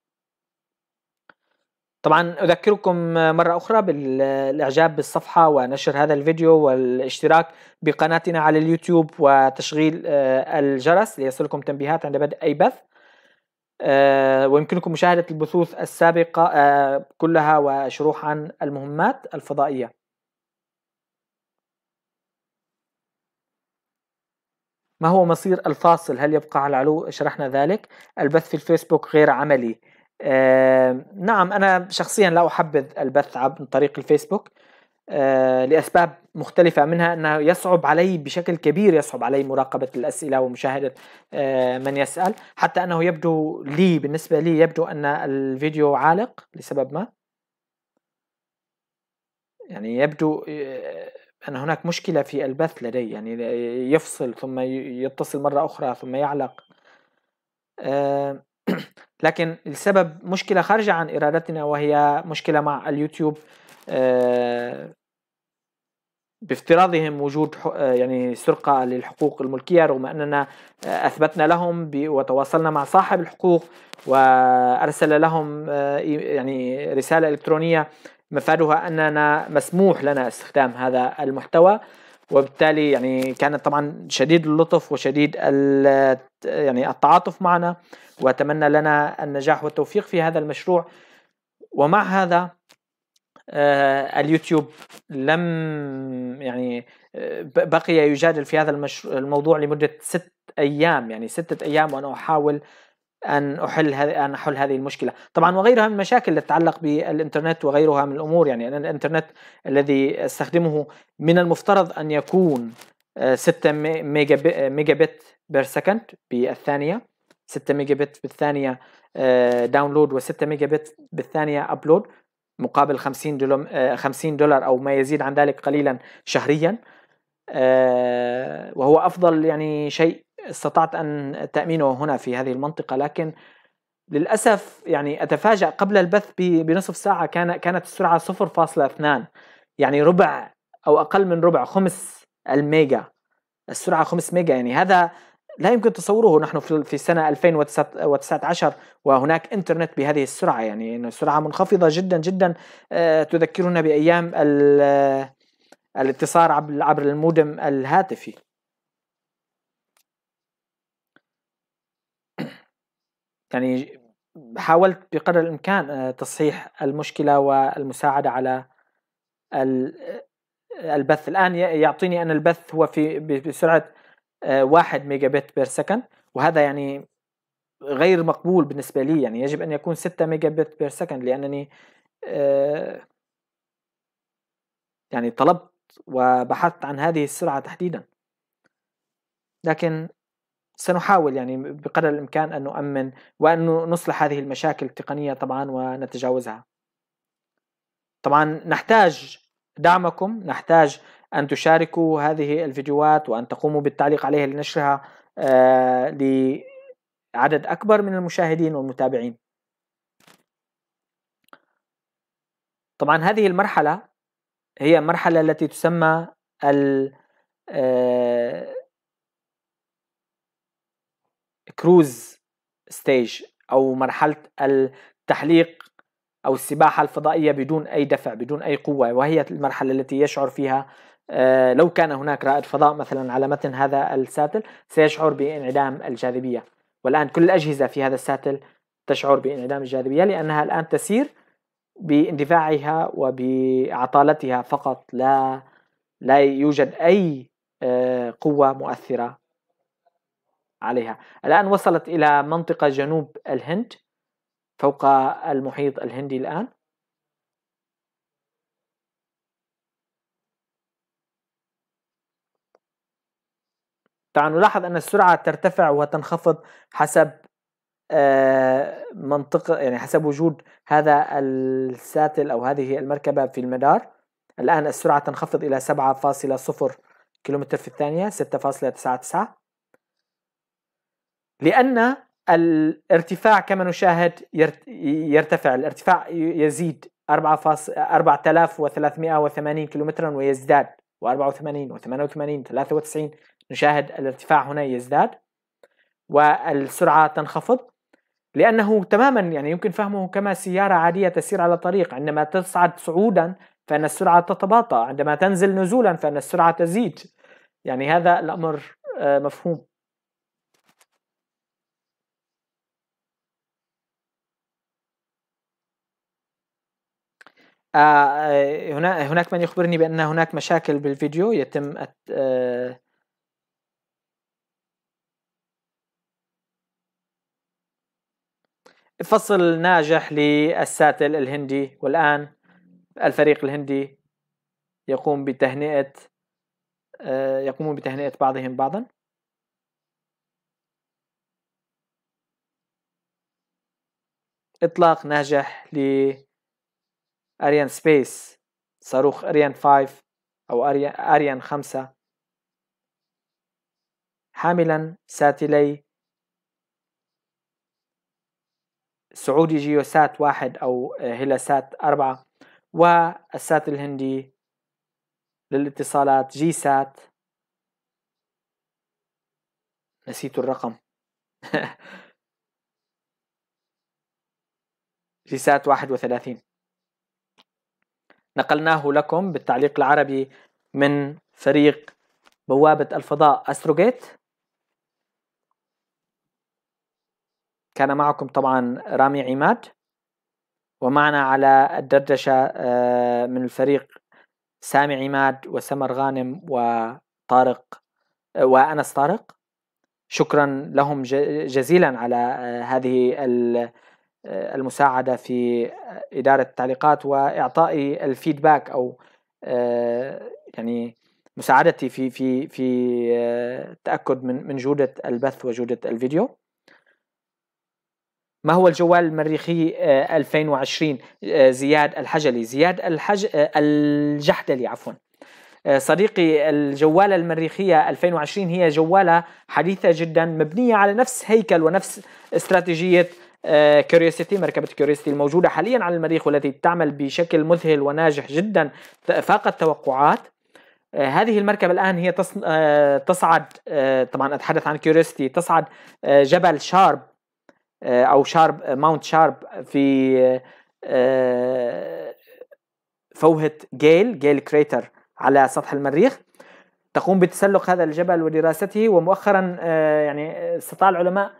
Speaker 1: طبعا أذكركم مرة أخرى بالإعجاب بالصفحة ونشر هذا الفيديو والاشتراك بقناتنا على اليوتيوب وتشغيل آه، الجرس ليصلكم تنبيهات عند بدء أي بث آه، ويمكنكم مشاهدة البثوث السابقة آه، كلها وشروح عن المهمات الفضائية ما هو مصير الفاصل هل يبقى على العلو شرحنا ذلك البث في الفيسبوك غير عملي آه، نعم أنا شخصيا لا أحبذ البث عن طريق الفيسبوك آه، لأسباب مختلفة منها أنه يصعب علي بشكل كبير يصعب علي مراقبة الأسئلة ومشاهدة آه، من يسأل حتى أنه يبدو لي بالنسبة لي يبدو أن الفيديو عالق لسبب ما يعني يبدو أن هناك مشكلة في البث لدي يعني يفصل ثم يتصل مرة أخرى ثم يعلق أه (clears throat) لكن السبب مشكله خارجه عن ارادتنا وهي مشكله مع اليوتيوب آه، بافتراضهم وجود آه، يعني سرقه للحقوق الملكيه رغم اننا آه، اثبتنا لهم وتواصلنا مع صاحب الحقوق وارسل لهم يعني رساله الكترونيه مفادها اننا مسموح لنا استخدام هذا المحتوى وبالتالي يعني كانت طبعا شديد اللطف وشديد يعني التعاطف معنا واتمنى لنا النجاح والتوفيق في هذا المشروع ومع هذا آه، اليوتيوب لم يعني آه، بقي يجادل في هذا الموضوع لمده ست ايام يعني سته ايام وانا احاول ان احل هذه ان احل هذه المشكله، طبعا وغيرها من المشاكل التي تتعلق بالانترنت وغيرها من الامور يعني أنا الانترنت الذي استخدمه من المفترض ان يكون 6 آه، ميجا ميجا بت بير سكند بالثانيه 6 ميجا بت بالثانيه آه، داونلود و6 ميجا بت بالثانيه ابلود مقابل 50 دولار 50 دولار او ما يزيد عن ذلك قليلا شهريا آه، وهو افضل يعني شيء استطعت أن تأمينه هنا في هذه المنطقة لكن للأسف يعني أتفاجأ قبل البث بنصف ساعة كان كانت السرعة 0.2 يعني ربع أو أقل من ربع خمس الميجا السرعة 5 ميجا يعني هذا لا يمكن تصوره نحن في سنة 2019 وهناك انترنت بهذه السرعة يعني سرعة منخفضة جدا جدا آه، تذكرنا بأيام آه، الاتصال عبر المودم الهاتفي يعني حاولت بقدر الامكان آه، تصحيح المشكله والمساعده على آه، البث الان يعطيني ان البث هو في بسرعه آه، واحد ميجا بت بير سكند وهذا يعني غير مقبول بالنسبه لي يعني يجب ان يكون 6 ميجا بت بير سكند لانني يعني طلبت وبحثت عن هذه السرعه تحديدا لكن سنحاول يعني بقدر الامكان ان نؤمن وان نصلح هذه المشاكل التقنيه طبعا ونتجاوزها. طبعا نحتاج دعمكم، نحتاج ان تشاركوا هذه الفيديوهات وان تقوموا بالتعليق عليها لنشرها آه، لعدد اكبر من المشاهدين والمتابعين. طبعا هذه المرحله هي المرحله التي تسمى ال آه، الكروز ستيج او مرحله التحليق او السباحه الفضائيه بدون اي دفع بدون اي قوه وهي المرحله التي يشعر فيها آه، لو كان هناك رائد فضاء مثلا على متن هذا الساتل سيشعر بانعدام الجاذبيه والان كل الاجهزه في هذا الساتل تشعر بانعدام الجاذبيه لانها الان تسير باندفاعها وبعطالتها فقط لا لا يوجد اي آه، قوه مؤثره عليها الآن وصلت إلى منطقة جنوب الهند فوق المحيط الهندي الآن طبعا نلاحظ أن السرعة ترتفع وتنخفض حسب آه، منطقة يعني حسب وجود هذا الساتل أو هذه المركبة في المدار الآن السرعة تنخفض إلى 7.0 كيلومتر في الثانية 6.99 لأن الارتفاع كما نشاهد يرتفع الارتفاع يزيد 4380 كيلومترا ويزداد و84 و88 93 نشاهد الارتفاع هنا يزداد والسرعة تنخفض لأنه تماما يعني يمكن فهمه كما سيارة عادية تسير على طريق عندما تصعد صعودا فإن السرعة تتباطأ عندما تنزل نزولا فإن السرعة تزيد يعني هذا الأمر آه، مفهوم آه، آه، هنا هناك من يخبرني بأن هناك مشاكل بالفيديو يتم آه، فصل ناجح للساتل الهندي والآن الفريق الهندي يقوم بتهنئة يقومون بتهنئة بعضهم بعضا إطلاق ناجح ل اريان سبيس صاروخ اريان 5 او اريان 5 حاملا ساتلي سعودي جيوسات واحد أو هيلاسات أربعة والسات الهندي للاتصالات جيسات نسيت الرقم (laughs) جيسات واحد وثلاثين نقلناه لكم بالتعليق العربي من فريق بوابة الفضاء أستروجيت كان معكم طبعا رامي عماد ومعنا على الدردشة آه، من الفريق سامي عماد وسمر غانم وطارق آه، وأنس طارق شكرا لهم جزيلا على آه، هذه المساعده في اداره التعليقات واعطائي الفيدباك او آه، يعني مساعدتي في في في التاكد آه، من من جوده البث وجوده الفيديو ما هو الجوال المريخي 2020 آه، زياد الحجلي زياد الحج الجحدلي عفوا صديقي الجوالة المريخية 2020 هي جوالة حديثة جدا مبنية على نفس هيكل ونفس استراتيجية كيوريوسيتي آه، مركبة كيوريوسيتي الموجودة حاليا على المريخ والتي تعمل بشكل مذهل وناجح جدا فاق التوقعات آه، هذه المركبة الآن هي آه، تصعد طبعا أتحدث عن كيوريوسيتي تصعد جبل شارب أو شارب ماونت شارب في فوهة جيل جيل كريتر على سطح المريخ تقوم بتسلق هذا الجبل ودراسته ومؤخرا يعني استطاع العلماء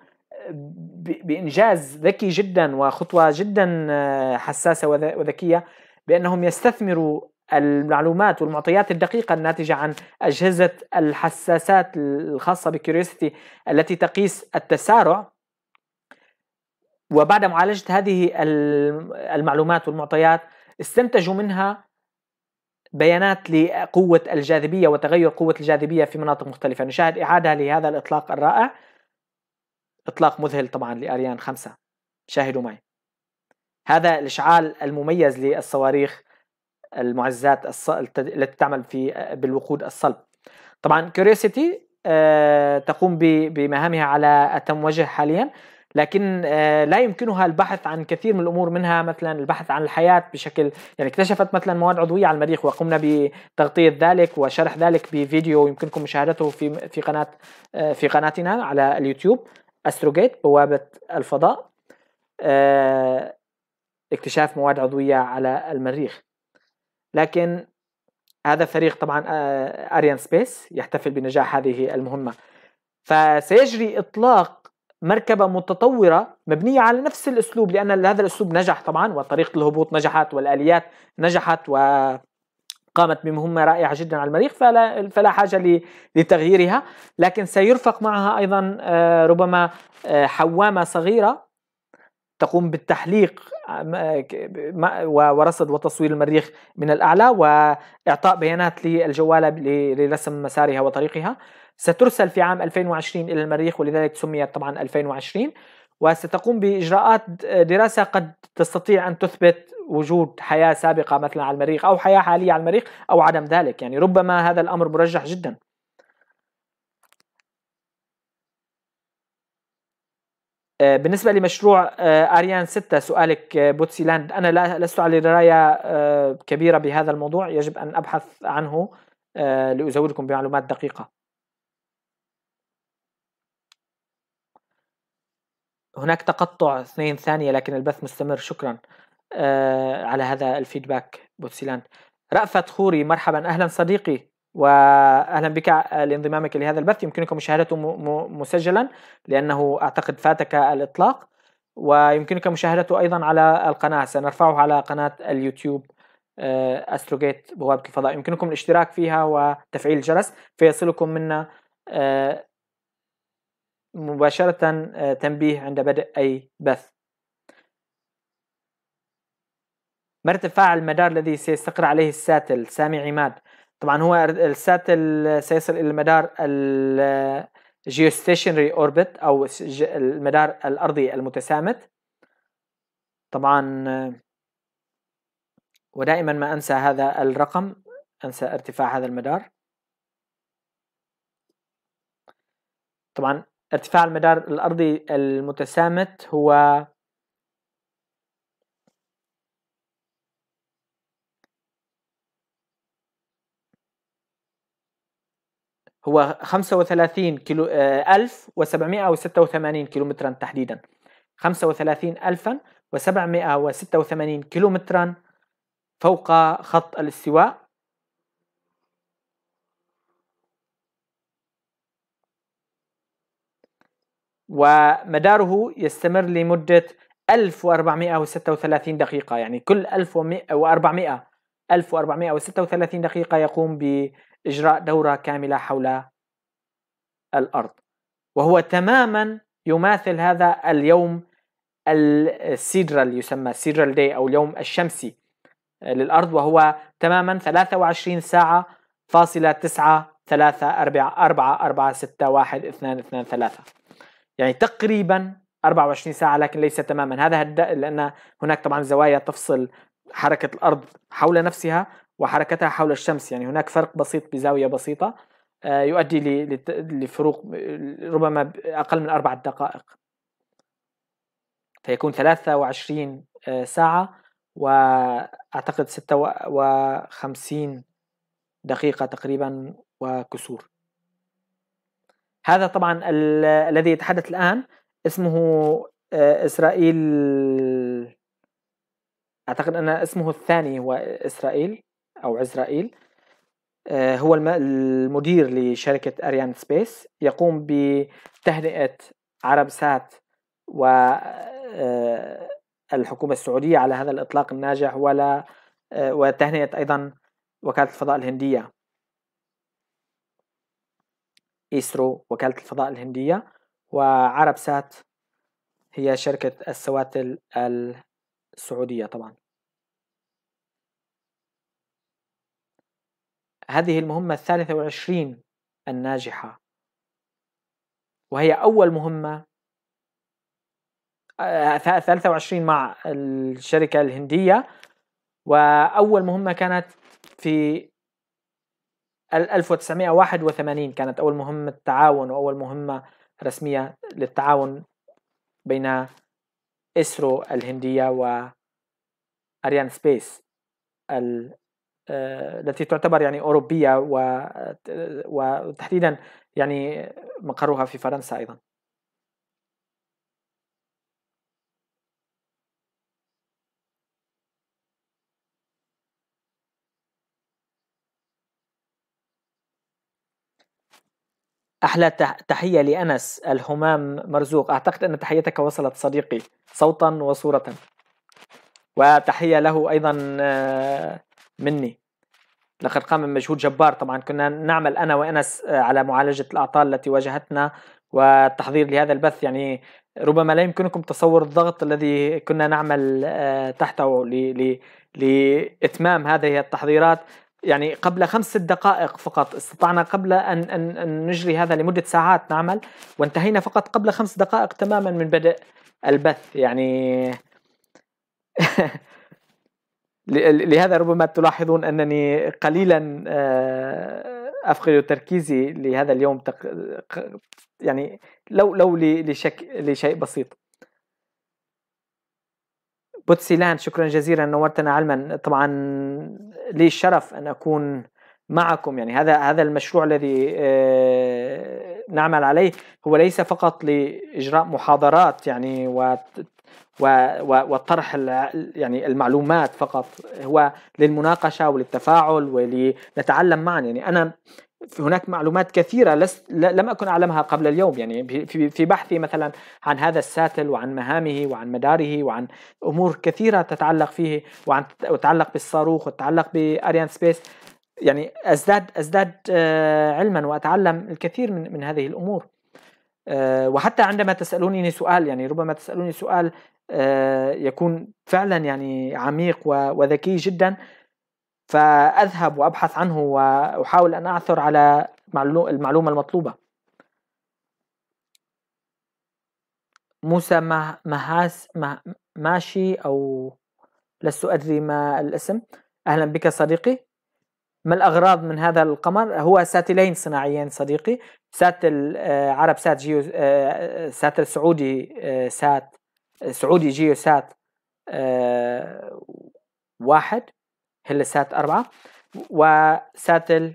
Speaker 1: بانجاز ذكي جدا وخطوه جدا آه، حساسه وذكيه بانهم يستثمروا المعلومات والمعطيات الدقيقة الناتجة عن أجهزة الحساسات الخاصة بكيوريوسيتي التي تقيس التسارع وبعد معالجة هذه المعلومات والمعطيات استنتجوا منها بيانات لقوة الجاذبية وتغير قوة الجاذبية في مناطق مختلفة نشاهد إعادة لهذا الإطلاق الرائع إطلاق مذهل طبعا لأريان خمسة شاهدوا معي هذا الإشعال المميز للصواريخ المعزات التي تعمل في بالوقود الصلب طبعا كيوريوسيتي آه، تقوم بمهامها على أتم وجه حاليا لكن آه، لا يمكنها البحث عن كثير من الامور منها مثلا البحث عن الحياه بشكل يعني اكتشفت مثلا مواد عضويه على المريخ وقمنا بتغطيه ذلك وشرح ذلك بفيديو يمكنكم مشاهدته في في قناه آه، في قناتنا على اليوتيوب أستروجيت بوابة الفضاء آه، اكتشاف مواد عضوية على المريخ لكن هذا الفريق طبعا أريان آه، سبيس يحتفل بنجاح هذه المهمة فسيجري إطلاق مركبة متطورة مبنية على نفس الأسلوب لأن هذا الأسلوب نجح طبعا وطريقة الهبوط نجحت والآليات نجحت و قامت بمهمة رائعة جدا على المريخ فلا, فلا حاجة لتغييرها لكن سيرفق معها أيضا آه، ربما آه، حوامة صغيرة تقوم بالتحليق آه، ورصد وتصوير المريخ من الأعلى وإعطاء بيانات للجوالة لرسم مسارها وطريقها سترسل في عام 2020 إلى المريخ ولذلك سميت طبعا 2020 وستقوم بإجراءات دراسة قد تستطيع أن تثبت وجود حياة سابقة مثلا على المريخ أو حياة حالية على المريخ أو عدم ذلك يعني ربما هذا الأمر مرجح جدا آه، بالنسبة لمشروع آه، أريان 6 سؤالك آه، بوتسي لاند أنا لست على دراية كبيرة بهذا الموضوع يجب أن أبحث عنه لأزودكم بمعلومات دقيقة هناك تقطع اثنين ثانية لكن البث مستمر شكرا آه على هذا الفيدباك بوتسيلان رأفت خوري مرحبا أهلا صديقي وأهلا بك لانضمامك لهذا البث يمكنكم مشاهدته مسجلا لأنه أعتقد فاتك الإطلاق ويمكنك مشاهدته أيضا على القناة سنرفعه على قناة اليوتيوب آه، أستروجيت بوابة الفضاء يمكنكم الاشتراك فيها وتفعيل الجرس فيصلكم منا آه، مباشرة آه، تنبيه عند بدء أي بث ما ارتفاع المدار الذي سيستقر عليه الساتل سامي عماد طبعا هو الساتل سيصل إلى المدار الجيوستيشنري أوربت أو المدار الأرضي المتسامت طبعا آه، ودائما ما أنسى هذا الرقم أنسى ارتفاع هذا المدار طبعا ارتفاع المدار الأرضي المتسامت هو هو 35 كيلو 1786 آه، كيلومترا تحديدا 35786 كيلومترا فوق خط الاستواء ومداره يستمر لمدة 1436 دقيقة يعني كل 1400 1436 دقيقة يقوم بإجراء دورة كاملة حول الأرض وهو تماما يماثل هذا اليوم السيدرال يسمى سيدرال داي أو اليوم الشمسي للأرض وهو تماما 23 ساعة فاصلة 9 3 4 4 4 6 1 2 2 3 يعني تقريبا 24 ساعة لكن ليس تماما هذا هد... لأن هناك طبعا زوايا تفصل حركة الأرض حول نفسها وحركتها حول الشمس يعني هناك فرق بسيط بزاوية بسيطة آه، يؤدي لفروق ربما أقل من أربعة دقائق فيكون 23 آه، ساعة وأعتقد 56 دقيقة تقريبا وكسور هذا طبعا الذي يتحدث الآن اسمه آه، إسرائيل أعتقد أن اسمه الثاني هو إسرائيل أو عزرائيل آه، هو المدير لشركة أريان سبيس يقوم بتهنئة عرب سات آه، الحكومة السعودية على هذا الإطلاق الناجح ولا وتهنئة أيضا وكالة الفضاء الهندية إيسرو وكالة الفضاء الهندية وعرب سات هي شركة السواتل السعودية طبعا هذه المهمة الثالثة والعشرين الناجحة وهي أول مهمة آه، ثلاثة وعشرين مع الشركة الهندية وأول مهمة كانت في 1981 كانت أول مهمة تعاون وأول مهمة رسمية للتعاون بين إسرو الهندية و أريان آه، سبيس التي تعتبر يعني أوروبية وتحديدا آه، آه، يعني مقرها في فرنسا أيضا أحلى تحية لأنس الهمام مرزوق أعتقد أن تحيتك وصلت صديقي صوتا وصورة وتحية له أيضا آه، مني لقد قام بمجهود جبار طبعا كنا نعمل أنا وأنس آه، على معالجة الأعطال التي واجهتنا والتحضير لهذا البث يعني ربما لا يمكنكم تصور الضغط الذي كنا نعمل آه، تحته لإتمام هذه التحضيرات يعني قبل خمس دقائق فقط استطعنا قبل أن, أن, أن نجري هذا لمدة ساعات نعمل وانتهينا فقط قبل خمس دقائق تماما من بدء البث يعني (laughs) لهذا ربما تلاحظون أنني قليلا آه، أفقد تركيزي لهذا اليوم يعني لو لو لشك... لشيء بسيط بوتسيلان شكرا جزيلا نورتنا علما طبعا لي الشرف ان اكون معكم يعني هذا هذا المشروع الذي آه، نعمل عليه هو ليس فقط لاجراء محاضرات يعني و وطرح يعني المعلومات فقط هو للمناقشه وللتفاعل ولنتعلم معا يعني انا هناك معلومات كثيره لست لم اكن اعلمها قبل اليوم يعني في في بحثي مثلا عن هذا الساتل وعن مهامه وعن مداره وعن امور كثيره تتعلق فيه وعن وتتعلق بالصاروخ وتتعلق باريان سبيس يعني ازداد ازداد آه، علما واتعلم الكثير من من هذه الامور آه، وحتى عندما تسالوني سؤال يعني ربما تسالوني سؤال آه، يكون فعلا يعني عميق وذكي جدا فأذهب وأبحث عنه وأحاول أن أعثر على المعلومة المطلوبة موسى مهاس ماشي أو لست أدري ما الاسم أهلا بك صديقي ما الأغراض من هذا القمر هو ساتلين صناعيين صديقي سات العرب آه، سات جيو آه، آه، سات السعودي سات سعودي جيو سات واحد هل سات أربعة وساتل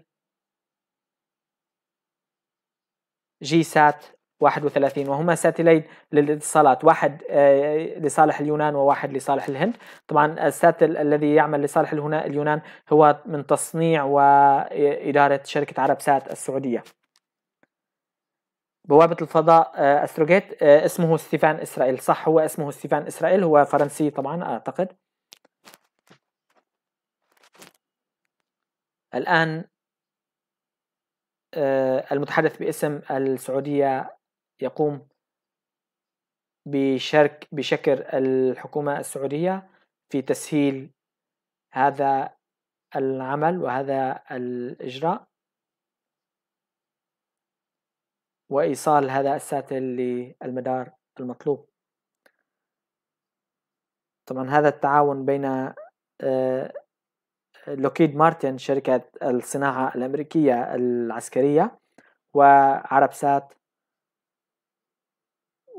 Speaker 1: جي سات 31 وهما ساتلين للاتصالات واحد آه، لصالح اليونان وواحد لصالح الهند طبعا الساتل الذي يعمل لصالح اليونان هو من تصنيع وإدارة شركة عرب سات السعودية بوابة الفضاء آه، أستروجيت آه، اسمه ستيفان إسرائيل صح هو اسمه ستيفان إسرائيل هو فرنسي طبعا أعتقد الآن آه، المتحدث باسم السعودية يقوم بشرك بشكر الحكومة السعودية في تسهيل هذا العمل وهذا الإجراء وإيصال هذا الساتل للمدار المطلوب طبعا هذا التعاون بين آه، لوكيد مارتن شركة الصناعة الأمريكية العسكرية وعربسات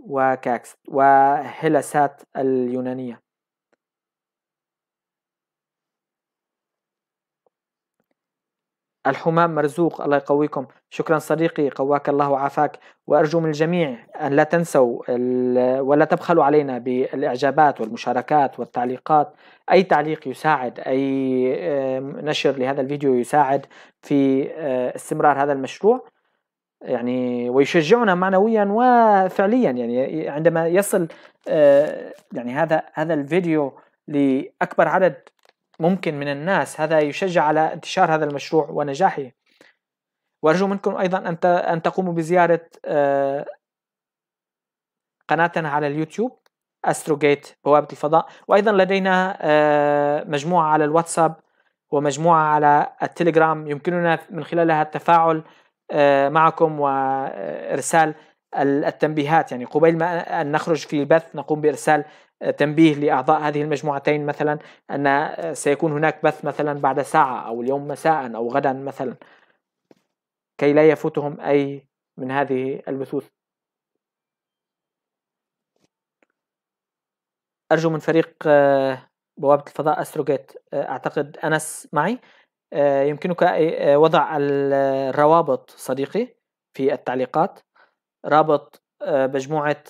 Speaker 1: وكاكس وهيلسات اليونانية الحمام مرزوق الله يقويكم شكرا صديقي قواك الله وعافاك وأرجو من الجميع أن لا تنسوا ولا تبخلوا علينا بالإعجابات والمشاركات والتعليقات أي تعليق يساعد أي نشر لهذا الفيديو يساعد في آه، استمرار هذا المشروع يعني ويشجعنا معنويا وفعليا يعني عندما يصل آه، يعني هذا هذا الفيديو لأكبر عدد ممكن من الناس هذا يشجع على انتشار هذا المشروع ونجاحه وأرجو منكم أيضا أن أن تقوموا بزيارة آه، قناتنا على اليوتيوب أستروغيت بوابة الفضاء وأيضا لدينا آه، مجموعة على الواتساب ومجموعة على التليجرام يمكننا من خلالها التفاعل آه، معكم وإرسال التنبيهات يعني قبيل ما أن نخرج في البث نقوم بإرسال تنبيه لأعضاء هذه المجموعتين مثلا أن سيكون هناك بث مثلا بعد ساعة أو اليوم مساء أو غدا مثلا كي لا يفوتهم أي من هذه البثوث أرجو من فريق آه، بوابة الفضاء أستروجيت آه، أعتقد أنس معي آه، يمكنك وضع الروابط صديقي في التعليقات رابط مجموعة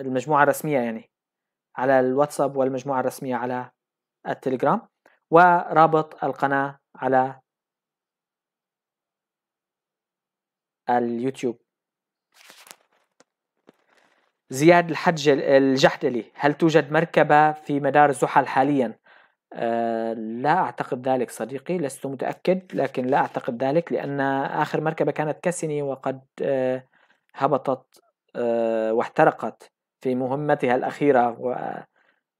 Speaker 1: المجموعة الرسمية يعني على الواتساب والمجموعة الرسمية على التليجرام ورابط القناة على اليوتيوب زياد الحج الجحدلي هل توجد مركبة في مدار زحل حاليا؟ أه لا أعتقد ذلك صديقي لست متأكد لكن لا أعتقد ذلك لأن آخر مركبة كانت كسني وقد أه هبطت أه واحترقت في مهمتها الأخيرة و...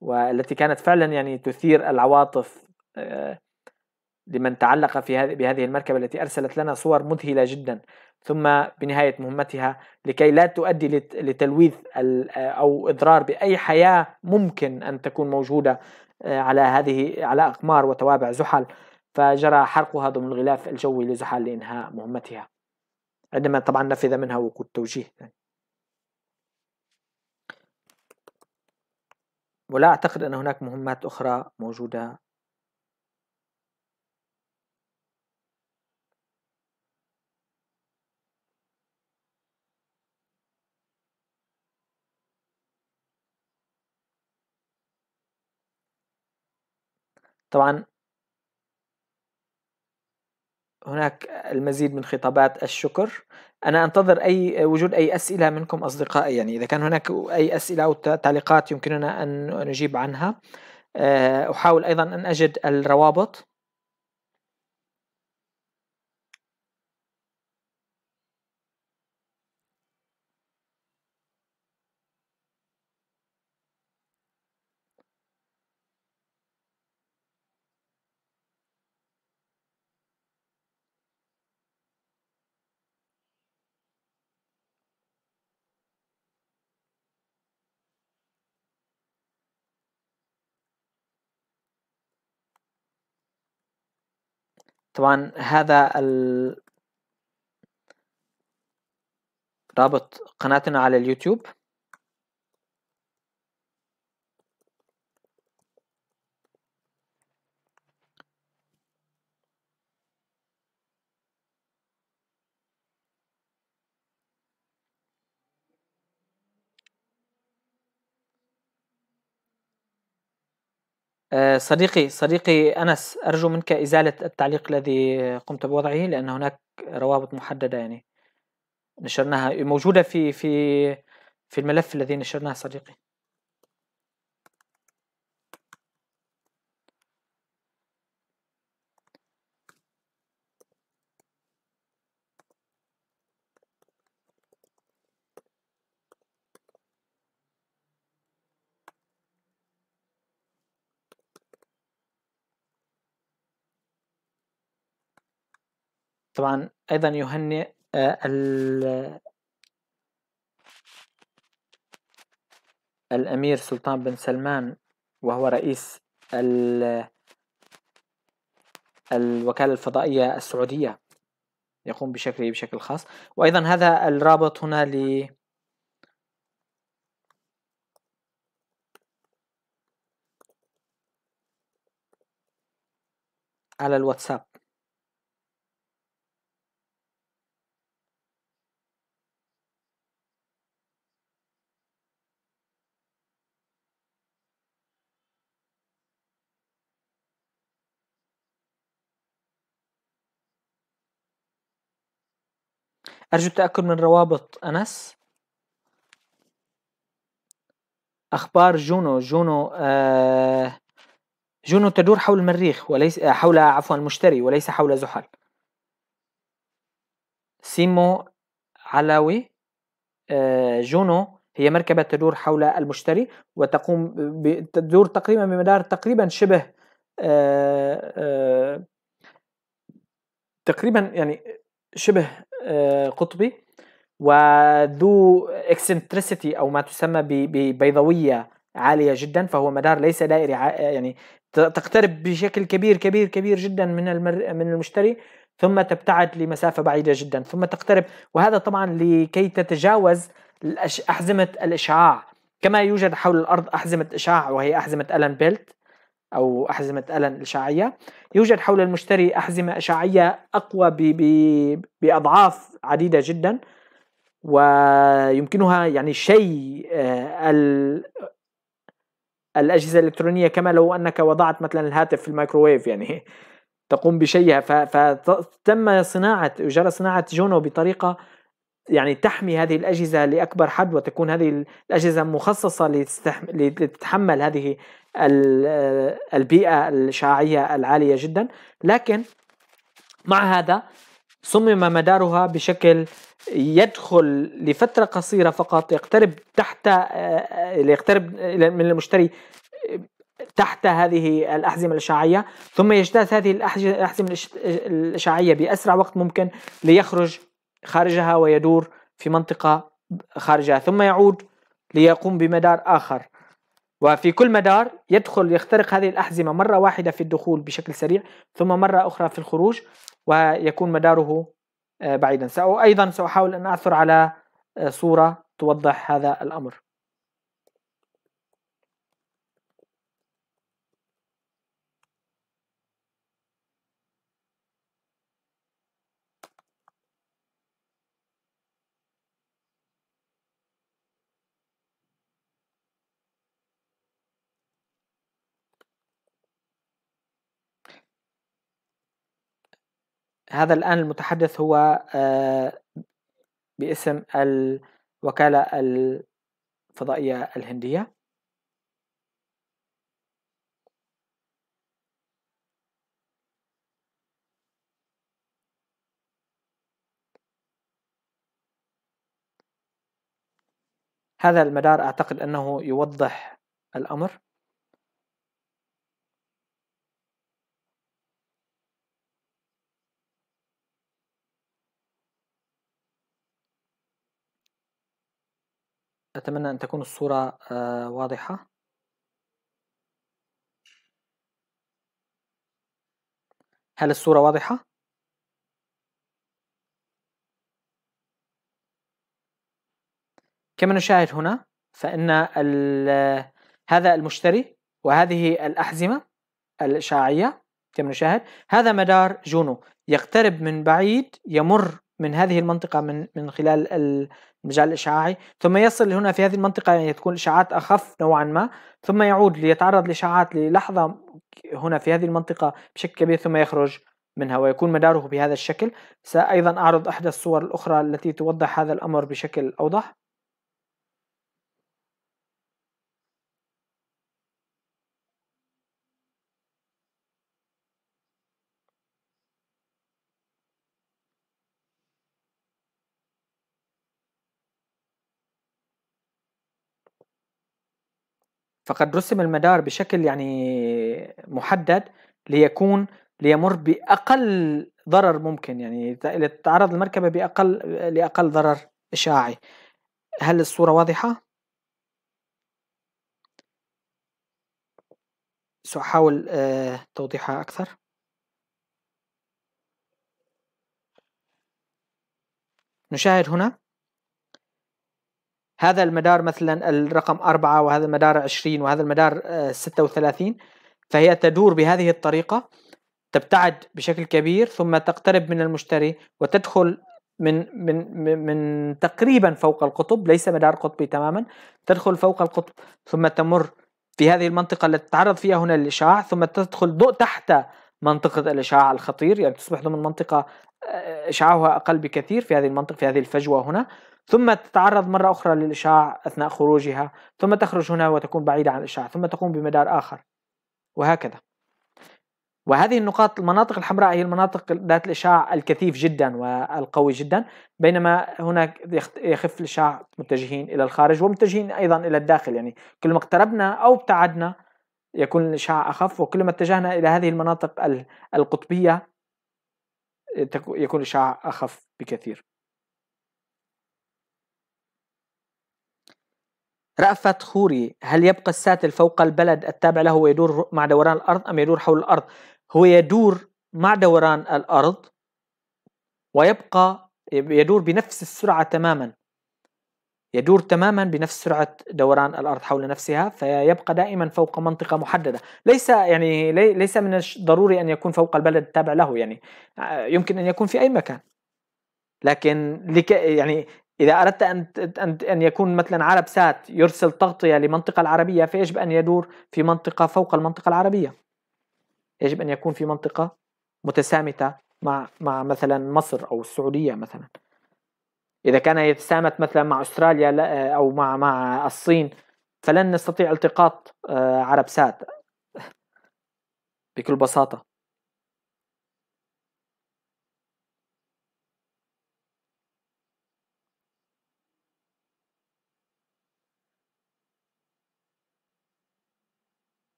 Speaker 1: والتي كانت فعلا يعني تثير العواطف آه، لمن تعلق في هذه بهذه المركبة التي أرسلت لنا صور مذهلة جدا ثم بنهاية مهمتها لكي لا تؤدي لتلويث أو إضرار بأي حياة ممكن أن تكون موجودة آه، على هذه على أقمار وتوابع زحل فجرى حرقها ضمن الغلاف الجوي لزحل لإنهاء مهمتها عندما طبعا نفذ منها وقود توجيه يعني. ولا أعتقد أن هناك مهمات أخرى موجودة طبعا هناك المزيد من خطابات الشكر أنا أنتظر أي وجود أي أسئلة منكم أصدقائي يعني إذا كان هناك أي أسئلة أو تعليقات يمكننا أن نجيب عنها آه، أحاول أيضا أن أجد الروابط طبعا هذا ال... رابط قناتنا على اليوتيوب آه، صديقي صديقي انس ارجو منك ازاله التعليق الذي قمت بوضعه لان هناك روابط محدده يعني نشرناها موجوده في في في الملف الذي نشرناه صديقي طبعا ايضا يهنئ آه، الامير سلطان بن سلمان وهو رئيس الوكالة الفضائية السعودية يقوم بشكله بشكل خاص وأيضا هذا الرابط هنا ل على الواتساب أرجو التأكد من روابط أنس أخبار جونو جونو آه جونو تدور حول المريخ وليس آه، حول عفوا المشتري وليس حول زحل سيمو علاوي آه، جونو هي مركبة تدور حول المشتري وتقوم تدور تقريبا بمدار تقريبا شبه آه، تقريبا يعني شبه قطبي وذو اكسنتريسيتي او ما تسمى ببيضويه عاليه جدا فهو مدار ليس دائري يعني تقترب بشكل كبير كبير كبير جدا من المر... من المشتري ثم تبتعد لمسافه بعيده جدا ثم تقترب وهذا طبعا لكي تتجاوز أحزمه الاشعاع كما يوجد حول الارض احزمه اشعاع وهي احزمه الان بيلت أو أحزمة ألن إشعاعية يوجد حول المشتري أحزمة إشعاعية أقوى بأضعاف عديدة جدا ويمكنها يعني شيء آه، الأجهزة الإلكترونية كما لو أنك وضعت مثلا الهاتف في الميكروويف يعني تقوم بشيها فتم صناعة جرى صناعة جونو بطريقة يعني تحمي هذه الأجهزة لأكبر حد وتكون هذه الأجهزة مخصصة لتتحمل هذه البيئة الشعاعية العالية جدا لكن مع هذا صمم مدارها بشكل يدخل لفترة قصيرة فقط يقترب تحت يقترب من المشتري تحت هذه الأحزمة الإشعاعية ثم يجتاز هذه الأحزمة الإشعاعية بأسرع وقت ممكن ليخرج خارجها ويدور في منطقة خارجها ثم يعود ليقوم بمدار آخر وفي كل مدار يدخل يخترق هذه الأحزمة مرة واحدة في الدخول بشكل سريع ثم مرة أخرى في الخروج ويكون مداره آه، بعيدا أيضا سأحاول أن أعثر على آه، صورة توضح هذا الأمر هذا الآن المتحدث هو آه، باسم الوكالة الفضائية الهندية هذا المدار أعتقد أنه يوضح الأمر أتمنى أن تكون الصورة آه، واضحة هل الصورة واضحة؟ كما نشاهد هنا فإن هذا المشتري وهذه الأحزمة الإشعاعية كما نشاهد هذا مدار جونو يقترب من بعيد يمر من هذه المنطقة من من خلال المجال الإشعاعي ثم يصل هنا في هذه المنطقة يعني تكون الإشعاعات أخف نوعا ما ثم يعود ليتعرض لإشعاعات للحظة هنا في هذه المنطقة بشكل كبير ثم يخرج منها ويكون مداره بهذا الشكل سأيضا أعرض إحدى الصور الأخرى التي توضح هذا الأمر بشكل أوضح فقد رسم المدار بشكل يعني محدد ليكون ليمر باقل ضرر ممكن يعني تعرض المركبه باقل لاقل ضرر اشعاعي هل الصوره واضحه سأحاول آه، توضيحها أكثر نشاهد هنا هذا المدار مثلا الرقم أربعة وهذا المدار عشرين وهذا المدار آه، ستة وثلاثين فهي تدور بهذه الطريقة تبتعد بشكل كبير ثم تقترب من المشتري وتدخل من من من تقريبا فوق القطب ليس مدار قطبي تماما تدخل فوق القطب ثم تمر في هذه المنطقة التي تتعرض فيها هنا للإشعاع ثم تدخل ضوء تحت منطقة الإشعاع الخطير يعني تصبح ضمن منطقة آه، إشعاعها أقل بكثير في هذه المنطقة في هذه الفجوة هنا ثم تتعرض مرة أخرى للإشعاع أثناء خروجها ثم تخرج هنا وتكون بعيدة عن الإشعاع ثم تقوم بمدار آخر وهكذا وهذه النقاط المناطق الحمراء هي المناطق ذات الإشعاع الكثيف جدا والقوي جدا بينما هناك يخف الإشعاع متجهين إلى الخارج ومتجهين أيضا إلى الداخل يعني كل ما اقتربنا أو ابتعدنا يكون الإشعاع أخف وكلما اتجهنا إلى هذه المناطق القطبية يكون الإشعاع أخف بكثير رأفت خوري هل يبقى الساتل فوق البلد التابع له ويدور مع دوران الأرض أم يدور حول الأرض هو يدور مع دوران الأرض ويبقى يدور بنفس السرعة تماما يدور تماما بنفس سرعة دوران الأرض حول نفسها فيبقى دائما فوق منطقة محددة ليس يعني ليس من الضروري أن يكون فوق البلد التابع له يعني آه، يمكن أن يكون في أي مكان لكن لك يعني إذا أردت أن أن يكون مثلا عرب سات يرسل تغطية لمنطقة العربية فيجب أن يدور في منطقة فوق المنطقة العربية يجب أن يكون في منطقة متسامتة مع مع مثلا مصر أو السعودية مثلا إذا كان يتسامت مثلا مع أستراليا أو مع مع الصين فلن نستطيع التقاط آه، عرب سات (laughs) بكل بساطة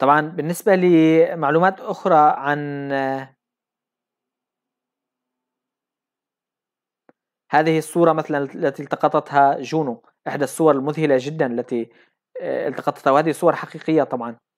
Speaker 1: طبعا بالنسبة لمعلومات أخرى عن هذه الصورة مثلا التي التقطتها جونو إحدى الصور المذهلة جدا التي آه، التقطتها وهذه صور حقيقية طبعا